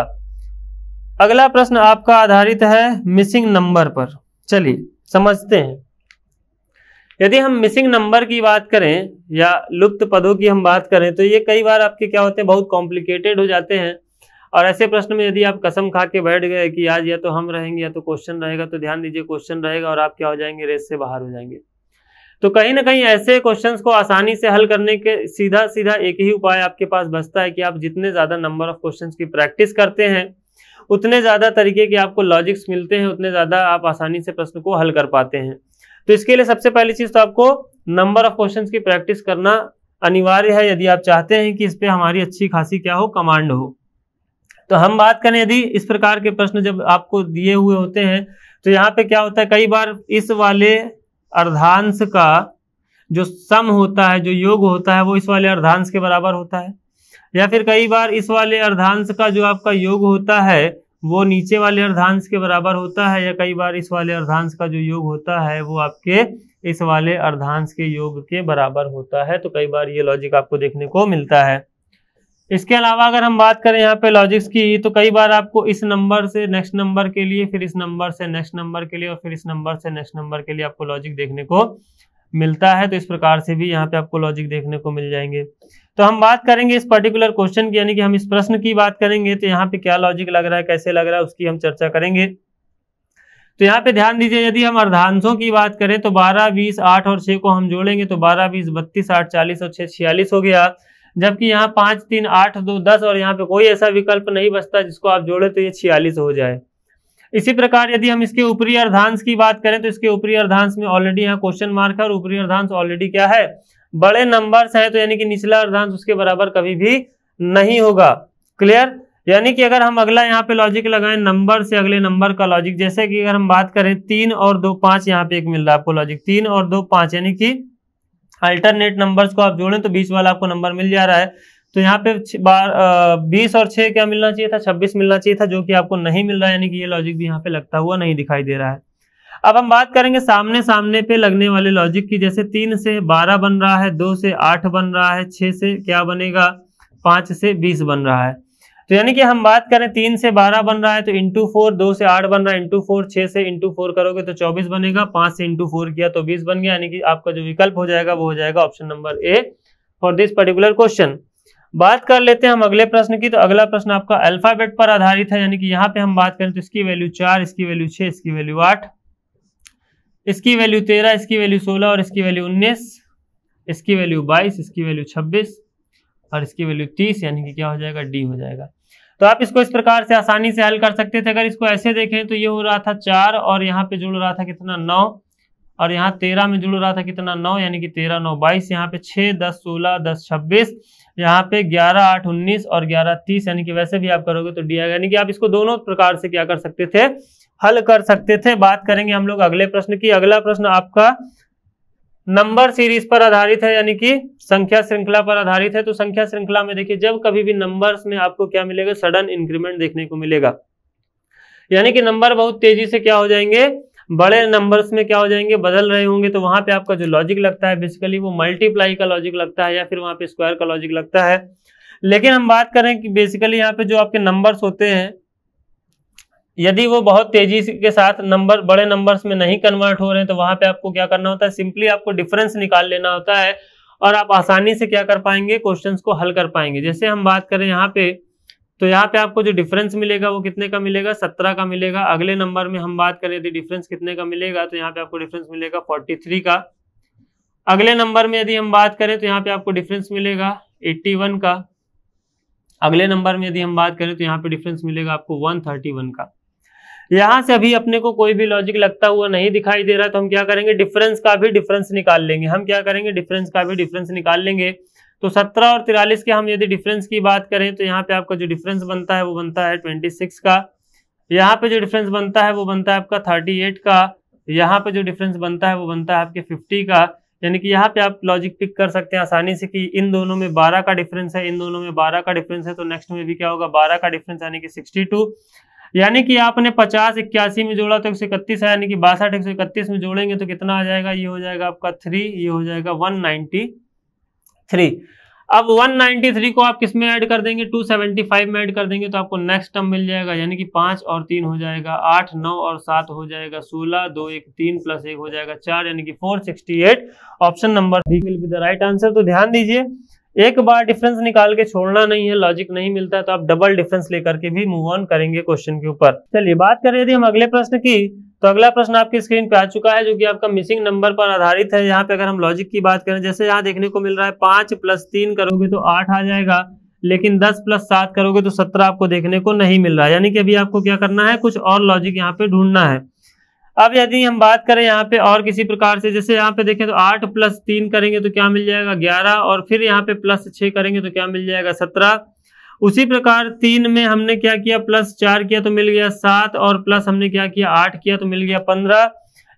अगला प्रश्न आपका आधारित है मिसिंग नंबर पर चलिए समझते हैं यदि हम मिसिंग नंबर की बात करें या लुप्त पदों की हम बात करें तो ये कई बार आपके क्या होते हैं बहुत कॉम्प्लिकेटेड हो जाते हैं और ऐसे प्रश्न में यदि आप कसम खा के बैठ गए कि आज या तो हम रहेंगे या तो क्वेश्चन रहेगा तो ध्यान दीजिए क्वेश्चन रहेगा और आप क्या हो जाएंगे रेस से बाहर हो जाएंगे तो कहीं ना कहीं ऐसे क्वेश्चंस को आसानी से हल करने के सीधा सीधा एक ही उपाय आपके पास बचता है कि आप जितने ज़्यादा नंबर ऑफ क्वेश्चंस की प्रैक्टिस करते हैं उतने ज़्यादा तरीके के आपको लॉजिक्स मिलते हैं उतने ज़्यादा आप आसानी से प्रश्न को हल कर पाते हैं तो इसके लिए सबसे पहली चीज़ तो आपको नंबर ऑफ क्वेश्चन की प्रैक्टिस करना अनिवार्य है यदि आप चाहते हैं कि इस पर हमारी अच्छी खासी क्या हो कमांड हो तो हम बात करें यदि इस प्रकार के प्रश्न जब आपको दिए हुए होते हैं तो यहाँ पे क्या होता है कई बार इस वाले अर्धांश का जो सम होता है जो योग होता है वो इस वाले अर्धांश के बराबर होता है या फिर कई बार इस वाले अर्धांश का जो आपका योग होता है वो नीचे वाले अर्धांश के बराबर होता है या कई बार इस वाले अर्धांश का जो योग होता है वो आपके इस वाले अर्धांश के योग के बराबर होता है तो कई बार ये लॉजिक आपको देखने को मिलता है इसके अलावा अगर हम बात करें यहाँ पे लॉजिक्स की तो कई बार आपको इस नंबर से नेक्स्ट नंबर के लिए फिर इस नंबर से नेक्स्ट नंबर के लिए और फिर इस नंबर से नेक्स्ट नंबर के लिए आपको लॉजिक देखने को मिलता है तो इस प्रकार से भी यहाँ पे आपको लॉजिक देखने को मिल जाएंगे तो हम बात करेंगे इस पर्टिकुलर क्वेश्चन की यानी कि हम इस प्रश्न की बात करेंगे तो यहाँ पे क्या लॉजिक लग रहा है कैसे लग रहा है उसकी हम चर्चा करेंगे तो यहाँ पे ध्यान दीजिए यदि हम अर्धांशों की बात करें तो बारह बीस आठ और छह को हम जोड़ेंगे तो बारह बीस बत्तीस आठ चालीस और छह छियालीस हो गया जबकि यहाँ पांच तीन आठ दो दस और यहाँ पे कोई ऐसा विकल्प नहीं बचता जिसको आप जोड़े तो ये छियालीस हो जाए इसी प्रकार यदि हम इसके ऊपरी अर्धांश की बात करें तो इसके ऊपरी अर्धांश में ऑलरेडी यहाँ क्वेश्चन मार्क है और ऊपरी अर्धांश ऑलरेडी क्या है बड़े नंबर्स हैं तो यानी कि निचला अर्धांश उसके बराबर कभी भी नहीं होगा क्लियर यानी कि अगर हम अगला यहाँ पे लॉजिक लगाएं नंबर से अगले नंबर का लॉजिक जैसे कि अगर हम बात करें तीन और दो पांच यहाँ पे एक मिल रहा है आपको लॉजिक तीन और दो पांच यानी कि अल्टरनेट नंबर्स को आप जोड़ें तो बीस वाला आपको नंबर मिल जा रहा है तो यहाँ पे बार बीस और छह क्या मिलना चाहिए था छब्बीस मिलना चाहिए था जो कि आपको नहीं मिल रहा है यानी कि ये लॉजिक भी यहाँ पे लगता हुआ नहीं दिखाई दे रहा है अब हम बात करेंगे सामने सामने पे लगने वाले लॉजिक की जैसे तीन से बारह बन रहा है दो से आठ बन रहा है छह से क्या बनेगा पांच से बीस बन रहा है तो यानी कि हम बात करें तीन से बारह बन रहा है तो इंटू फोर दो से आठ बन रहा है इंटू फोर छह से इंटू फोर करोगे तो चौबीस बनेगा पांच से इंटू फोर किया तो बीस बन गया यानी कि आपका जो विकल्प हो जाएगा वो हो जाएगा option number A for this particular question बात कर लेते हैं हम अगले प्रश्न की तो अगला प्रश्न आपका अल्फाबेट पर आधारित है यानी कि यहाँ पे हम बात करें तो इसकी वैल्यू चार इसकी वैल्यू छह इसकी वैल्यू आठ इसकी वैल्यू तेरह इसकी वैल्यू सोलह और इसकी वैल्यू उन्नीस इसकी वैल्यू बाईस इसकी वैल्यू छब्बीस और इसकी वैल्यू तीस यानी कि क्या हो जाएगा डी हो जाएगा तो आप इसको इस प्रकार से आसानी से हल कर सकते थे अगर इसको ऐसे देखें तो ये हो रहा था चार और यहाँ पे जुड़ रहा था कितना नौ और यहाँ तेरह में जुड़ रहा था कितना नौ यानी कि तेरह नौ बाईस यहाँ पे छह दस सोलह दस छब्बीस यहाँ पे ग्यारह आठ उन्नीस और ग्यारह तीस यानी कि वैसे भी आप करोगे तो डी यानी कि आप इसको दोनों प्रकार से क्या कर सकते थे हल कर सकते थे बात करेंगे हम लोग अगले प्रश्न की अगला प्रश्न आपका नंबर सीरीज पर आधारित है यानी कि संख्या श्रृंखला पर आधारित है तो संख्या श्रृंखला में देखिए जब कभी भी नंबर्स में आपको क्या मिलेगा सडन इंक्रीमेंट देखने को मिलेगा यानी कि नंबर बहुत तेजी से क्या हो जाएंगे बड़े नंबर्स में क्या हो जाएंगे बदल रहे होंगे तो वहां पे आपका जो लॉजिक लगता है बेसिकली वो मल्टीप्लाई का लॉजिक लगता है या फिर वहां पे स्क्वायर का लॉजिक लगता है लेकिन हम बात करें कि बेसिकली यहाँ पे जो आपके नंबर्स होते हैं यदि वो बहुत तेजी के साथ नंबर बड़े नंबर्स में नहीं कन्वर्ट हो रहे हैं तो वहां पे आपको क्या करना होता है सिंपली आपको डिफरेंस निकाल लेना होता है और आप आसानी से क्या कर पाएंगे क्वेश्चंस को हल कर पाएंगे जैसे हम बात करें यहाँ पे तो यहाँ पे आपको जो डिफरेंस मिलेगा वो कितने का मिलेगा सत्रह का मिलेगा अगले नंबर में हम बात करें यदि डिफरेंस कितने का मिलेगा तो यहाँ पे आपको डिफरेंस मिलेगा फोर्टी थ्री का अगले नंबर में यदि हम बात करें तो यहाँ पे आपको डिफरेंस मिलेगा एट्टी वन का अगले नंबर में यदि हम बात करें तो यहाँ पे डिफरेंस मिलेगा आपको वन थर्टी वन का यहां से अभी अपने को कोई भी लॉजिक लगता हुआ नहीं दिखाई दे रहा तो हम क्या करेंगे डिफरेंस का भी डिफरेंस निकाल लेंगे हम क्या करेंगे डिफरेंस का भी डिफरेंस निकाल लेंगे तो सत्रह और तिरालीस के हम यदि डिफरेंस की बात करें तो यहाँ पे आपका जो डिफरेंस बनता है वो बनता है ट्वेंटी सिक्स का यहाँ पे जो डिफरेंस बनता है वो बनता है आपका थर्टी एट का यहाँ पे जो डिफरेंस बनता है वो बनता है आपके फिफ्टी का यानी कि यहाँ पे आप लॉजिक पिक कर सकते हैं आसानी से कि इन दोनों में बारह का डिफरेंस है इन दोनों में बारह का डिफरेंस है तो नेक्स्ट में भी क्या होगा बारह का डिफरेंस यानी कि सिक्सटी टू यानी कि आपने पचास इक्यासी में जोड़ा तो एक सौ इकतीस है यानी कि बासठ एक सौ इकतीस में जोड़ेंगे तो कितना आ जाएगा ये हो जाएगा आपका थ्री ये हो जाएगा वन नाइनटी थ्री अब 193 को आप किस में ऐड कर देंगे 275 में ऐड कर देंगे तो आपको नेक्स्ट टर्म मिल जाएगा यानी कि पांच और तीन हो जाएगा आठ नौ और सात हो जाएगा सोलह दो एक तीन प्लस एक हो जाएगा चार यानी कि 468 option number B will be the right answer तो ध्यान दीजिए एक बार डिफरेंस निकाल के छोड़ना नहीं है लॉजिक नहीं मिलता है तो आप डबल डिफरेंस लेकर के भी मूव ऑन करेंगे क्वेश्चन के ऊपर चलिए बात करें यदि हम अगले प्रश्न की तो अगला प्रश्न आपकी स्क्रीन पे आ चुका है जो कि आपका मिसिंग नंबर पर आधारित है यहाँ पे अगर हम लॉजिक की बात करें जैसे यहाँ देखने को मिल रहा है पांच प्लस तीन करोगे तो आठ आ जाएगा लेकिन दस प्लस सात करोगे तो सत्रह आपको देखने को नहीं मिल रहा है यानी कि अभी आपको क्या करना है कुछ और लॉजिक यहाँ पे ढूंढना है अब यदि हम बात करें यहाँ पे और किसी प्रकार से जैसे यहाँ पे देखें तो आठ प्लस तीन करेंगे तो क्या मिल जाएगा ग्यारह और फिर यहाँ पे प्लस छः करेंगे तो क्या मिल जाएगा सत्रह उसी प्रकार तीन में हमने क्या किया प्लस चार किया तो मिल गया सात और प्लस हमने क्या किया आठ किया तो मिल गया पंद्रह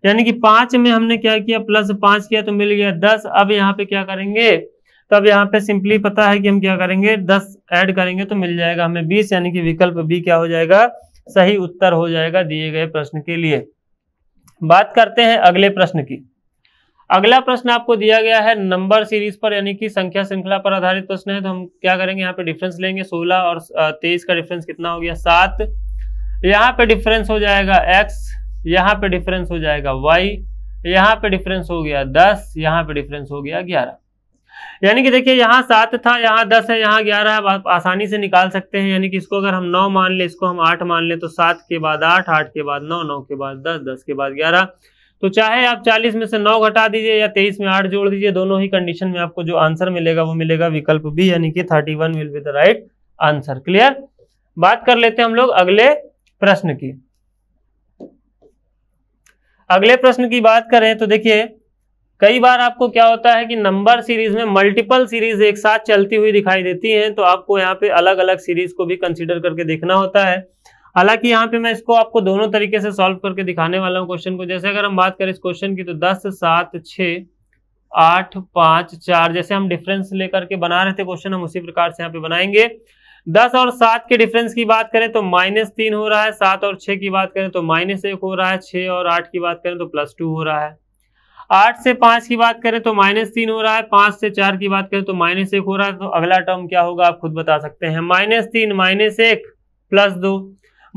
यानी कि पांच में हमने क्या किया प्लस पांच किया तो मिल गया दस अब यहाँ पे क्या करेंगे तो अब यहाँ पे सिंपली पता है कि हम क्या करेंगे दस ऐड करेंगे तो मिल जाएगा हमें बीस यानी कि विकल्प बी क्या हो जाएगा सही उत्तर हो जाएगा दिए गए प्रश्न के लिए बात करते हैं अगले प्रश्न की अगला प्रश्न आपको दिया गया है नंबर सीरीज पर यानी कि संख्या श्रृंखला पर आधारित प्रश्न है तो हम क्या करेंगे यहाँ पे डिफरेंस लेंगे 16 और 23 का डिफरेंस कितना हो गया सात यहाँ पे डिफरेंस हो जाएगा x यहाँ पे डिफरेंस हो जाएगा y यहाँ पे डिफरेंस हो गया 10 यहाँ पे डिफरेंस हो गया ग्यारह यानी कि देखिए यहाँ सात था यहाँ दस है यहाँ ग्यारह है आप आसानी से निकाल सकते हैं यानी कि इसको अगर हम नौ मान लें इसको हम आठ मान लें तो सात के बाद आठ आठ के बाद नौ नौ के बाद दस दस के बाद ग्यारह तो चाहे आप चालीस में से नौ घटा दीजिए या तेईस में आठ जोड़ दीजिए दोनों ही कंडीशन में आपको जो आंसर मिलेगा वो मिलेगा विकल्प बी यानी कि thirty one will be the right answer clear बात कर लेते हैं हम लोग अगले प्रश्न की अगले प्रश्न की बात करें तो देखिए कई बार आपको क्या होता है कि नंबर सीरीज में मल्टीपल सीरीज एक साथ चलती हुई दिखाई देती हैं तो आपको यहाँ पे अलग अलग सीरीज को भी कंसिडर करके देखना होता है हालांकि यहाँ पे मैं इसको आपको दोनों तरीके से सॉल्व करके दिखाने वाला हूँ क्वेश्चन को जैसे अगर हम बात करें इस क्वेश्चन की तो दस सात छ आठ पाँच चार जैसे हम डिफरेंस लेकर के बना रहे थे क्वेश्चन हम उसी प्रकार से यहाँ पे बनाएंगे दस और सात के डिफरेंस की बात करें तो माइनस तीन हो रहा है सात और छः की बात करें तो माइनस एक हो रहा है छः और आठ की बात करें तो प्लस टू हो रहा है आठ से पांच की बात करें तो माइनस तीन हो रहा है पांच से चार की बात करें तो माइनस एक हो रहा है तो अगला टर्म क्या होगा आप खुद बता सकते हैं माइनस तीन माइनस एक प्लस दो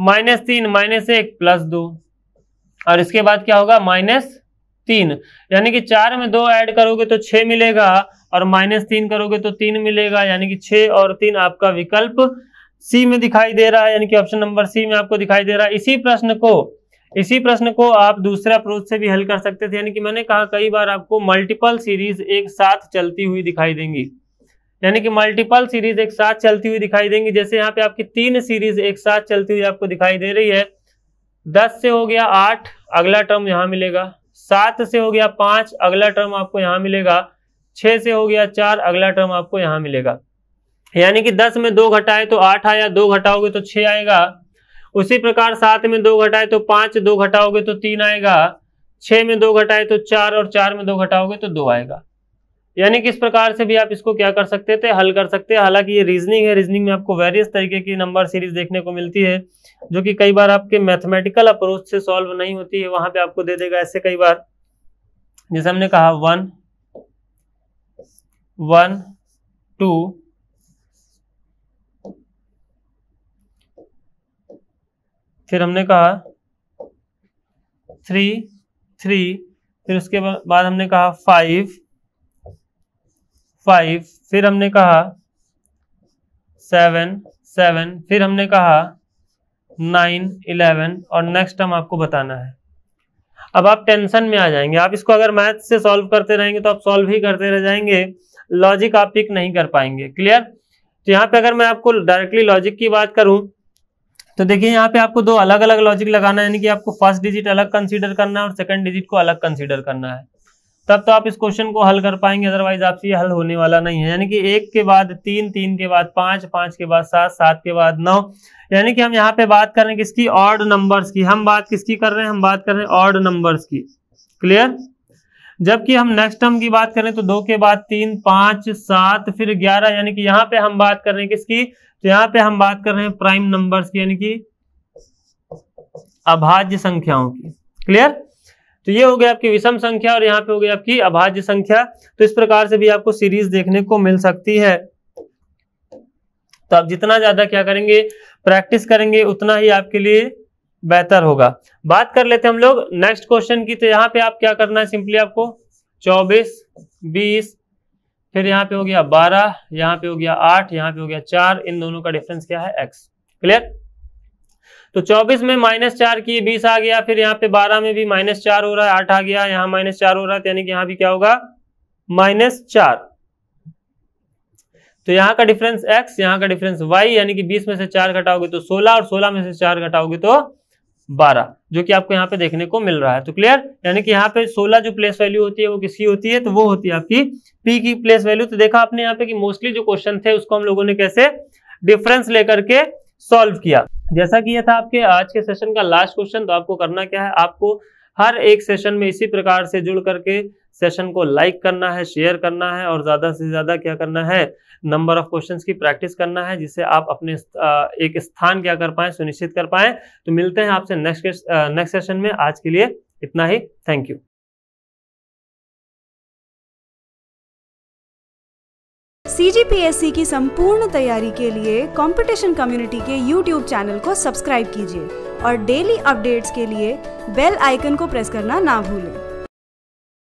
माइनस तीन माइनस एक प्लस दो और इसके बाद क्या होगा माइनस तीन यानी कि चार में दो ऐड करोगे तो छ मिलेगा और माइनस तीन करोगे तो तीन मिलेगा यानी कि छ और तीन आपका विकल्प सी में दिखाई दे रहा है यानी कि ऑप्शन नंबर सी में आपको दिखाई दे रहा है इसी प्रश्न को इसी प्रश्न को आप दूसरे अप्रोच से भी हल कर सकते थे यानी कि मैंने कहा कई बार आपको मल्टीपल सीरीज एक साथ चलती हुई दिखाई देंगी यानी कि मल्टीपल सीरीज एक साथ चलती हुई दिखाई देंगी जैसे यहाँ पे आपकी तीन सीरीज एक साथ चलती हुई आपको दिखाई दे रही है दस से हो गया आठ अगला टर्म यहाँ मिलेगा सात से हो गया पांच अगला टर्म आपको यहाँ मिलेगा छह से हो गया चार अगला टर्म आपको यहाँ मिलेगा यानी कि दस में दो घटाए तो आठ आया दो घटाओगे तो छह आएगा उसी प्रकार सात में दो घटाए तो पांच दो घटाओगे तो तीन आएगा छह में दो घटाए तो चार और चार में दो घटाओगे तो दो आएगा यानी किस प्रकार से भी आप इसको क्या कर सकते थे हल कर सकते हैं हालांकि ये रीजनिंग है रीजनिंग में आपको वेरियस तरीके की नंबर सीरीज देखने को मिलती है जो कि कई बार आपके मैथमेटिकल अप्रोच से सॉल्व नहीं होती है वहां पे आपको दे देगा ऐसे कई बार जैसे हमने कहा वन वन टू फिर हमने कहा थ्री थ्री फिर उसके बाद हमने कहा फाइव फाइव फिर हमने कहा सेवन सेवन फिर हमने कहा नाइन इलेवन और नेक्स्ट टर्म आपको बताना है अब आप टेंशन में आ जाएंगे आप इसको अगर मैथ से सॉल्व करते रहेंगे तो आप सॉल्व ही करते रह जाएंगे लॉजिक आप पिक नहीं कर पाएंगे क्लियर तो यहाँ पे अगर मैं आपको डायरेक्टली लॉजिक की बात करूं तो देखिए यहाँ पे आपको दो अलग अलग लॉजिक लगाना है यानी कि आपको फर्स्ट डिजिट अलग कंसीडर करना है और सेकंड डिजिट को अलग कंसीडर करना है तब तो आप इस क्वेश्चन को हल कर पाएंगे अदरवाइज आपसे ये हल होने वाला नहीं है यानी कि एक के बाद तीन तीन के बाद पाँच पाँच के बाद सात सात के बाद नौ यानी कि हम यहाँ पे बात कर रहे हैं किसकी ऑर्ड नंबर्स की हम बात किसकी कर रहे हैं हम बात कर रहे हैं ऑर्ड नंबर्स की क्लियर जबकि हम नेक्स्ट टर्म की बात करें तो दो के बाद तीन पांच सात फिर ग्यारह यानी कि यहां पे हम बात कर रहे हैं किसकी तो यहां पे हम बात कर रहे हैं प्राइम नंबर्स की यानी कि अभाज्य संख्याओं की क्लियर तो ये हो गया आपकी विषम संख्या और यहाँ पे हो गई आपकी अभाज्य संख्या तो इस प्रकार से भी आपको सीरीज देखने को मिल सकती है तो आप जितना ज्यादा क्या करेंगे प्रैक्टिस करेंगे उतना ही आपके लिए बेहतर होगा बात कर लेते हम लोग नेक्स्ट क्वेश्चन की तो यहाँ पे आप क्या करना है सिंपली आपको चौबीस बीस फिर यहाँ पे हो गया बारह यहाँ पे हो गया आठ यहाँ पे हो गया चार इन दोनों का डिफरेंस क्या है एक्स क्लियर तो 24 में माइनस चार की बीस आ गया फिर यहाँ पे 12 में भी माइनस चार हो रहा है आठ आ गया यहाँ माइनस चार हो रहा है तो यानी कि यहाँ भी क्या होगा माइनस चार तो यहाँ का डिफरेंस x यहाँ का डिफरेंस y यानी कि 20 में से चार घटाओगे तो 16 और 16 में से चार घटाओगे तो बारह जो कि आपको यहाँ पे देखने को मिल रहा है तो क्लियर यानी कि यहाँ पे सोलह जो प्लेस वैल्यू होती है वो किसकी होती है तो वो होती है आपकी पी की प्लेस वैल्यू तो देखा आपने यहाँ पे कि मोस्टली जो क्वेश्चन थे उसको हम लोगों ने कैसे डिफरेंस लेकर के सॉल्व किया जैसा कि यह था आपके आज के सेशन का लास्ट क्वेश्चन तो आपको करना क्या है आपको हर एक सेशन में इसी प्रकार से जुड़ करके सेशन को लाइक करना है शेयर करना है और ज़्यादा से ज़्यादा क्या करना है नंबर ऑफ क्वेश्चन की प्रैक्टिस करना है जिससे आप अपने एक स्थान क्या कर पाएँ सुनिश्चित कर पाएँ तो मिलते हैं आपसे नेक्स्ट नेक्स्ट सेशन में आज के लिए इतना ही थैंक यू सी की संपूर्ण तैयारी के लिए कंपटीशन कम्युनिटी के YouTube चैनल को सब्सक्राइब कीजिए और डेली अपडेट्स के लिए बेल आइकन को प्रेस करना ना भूलें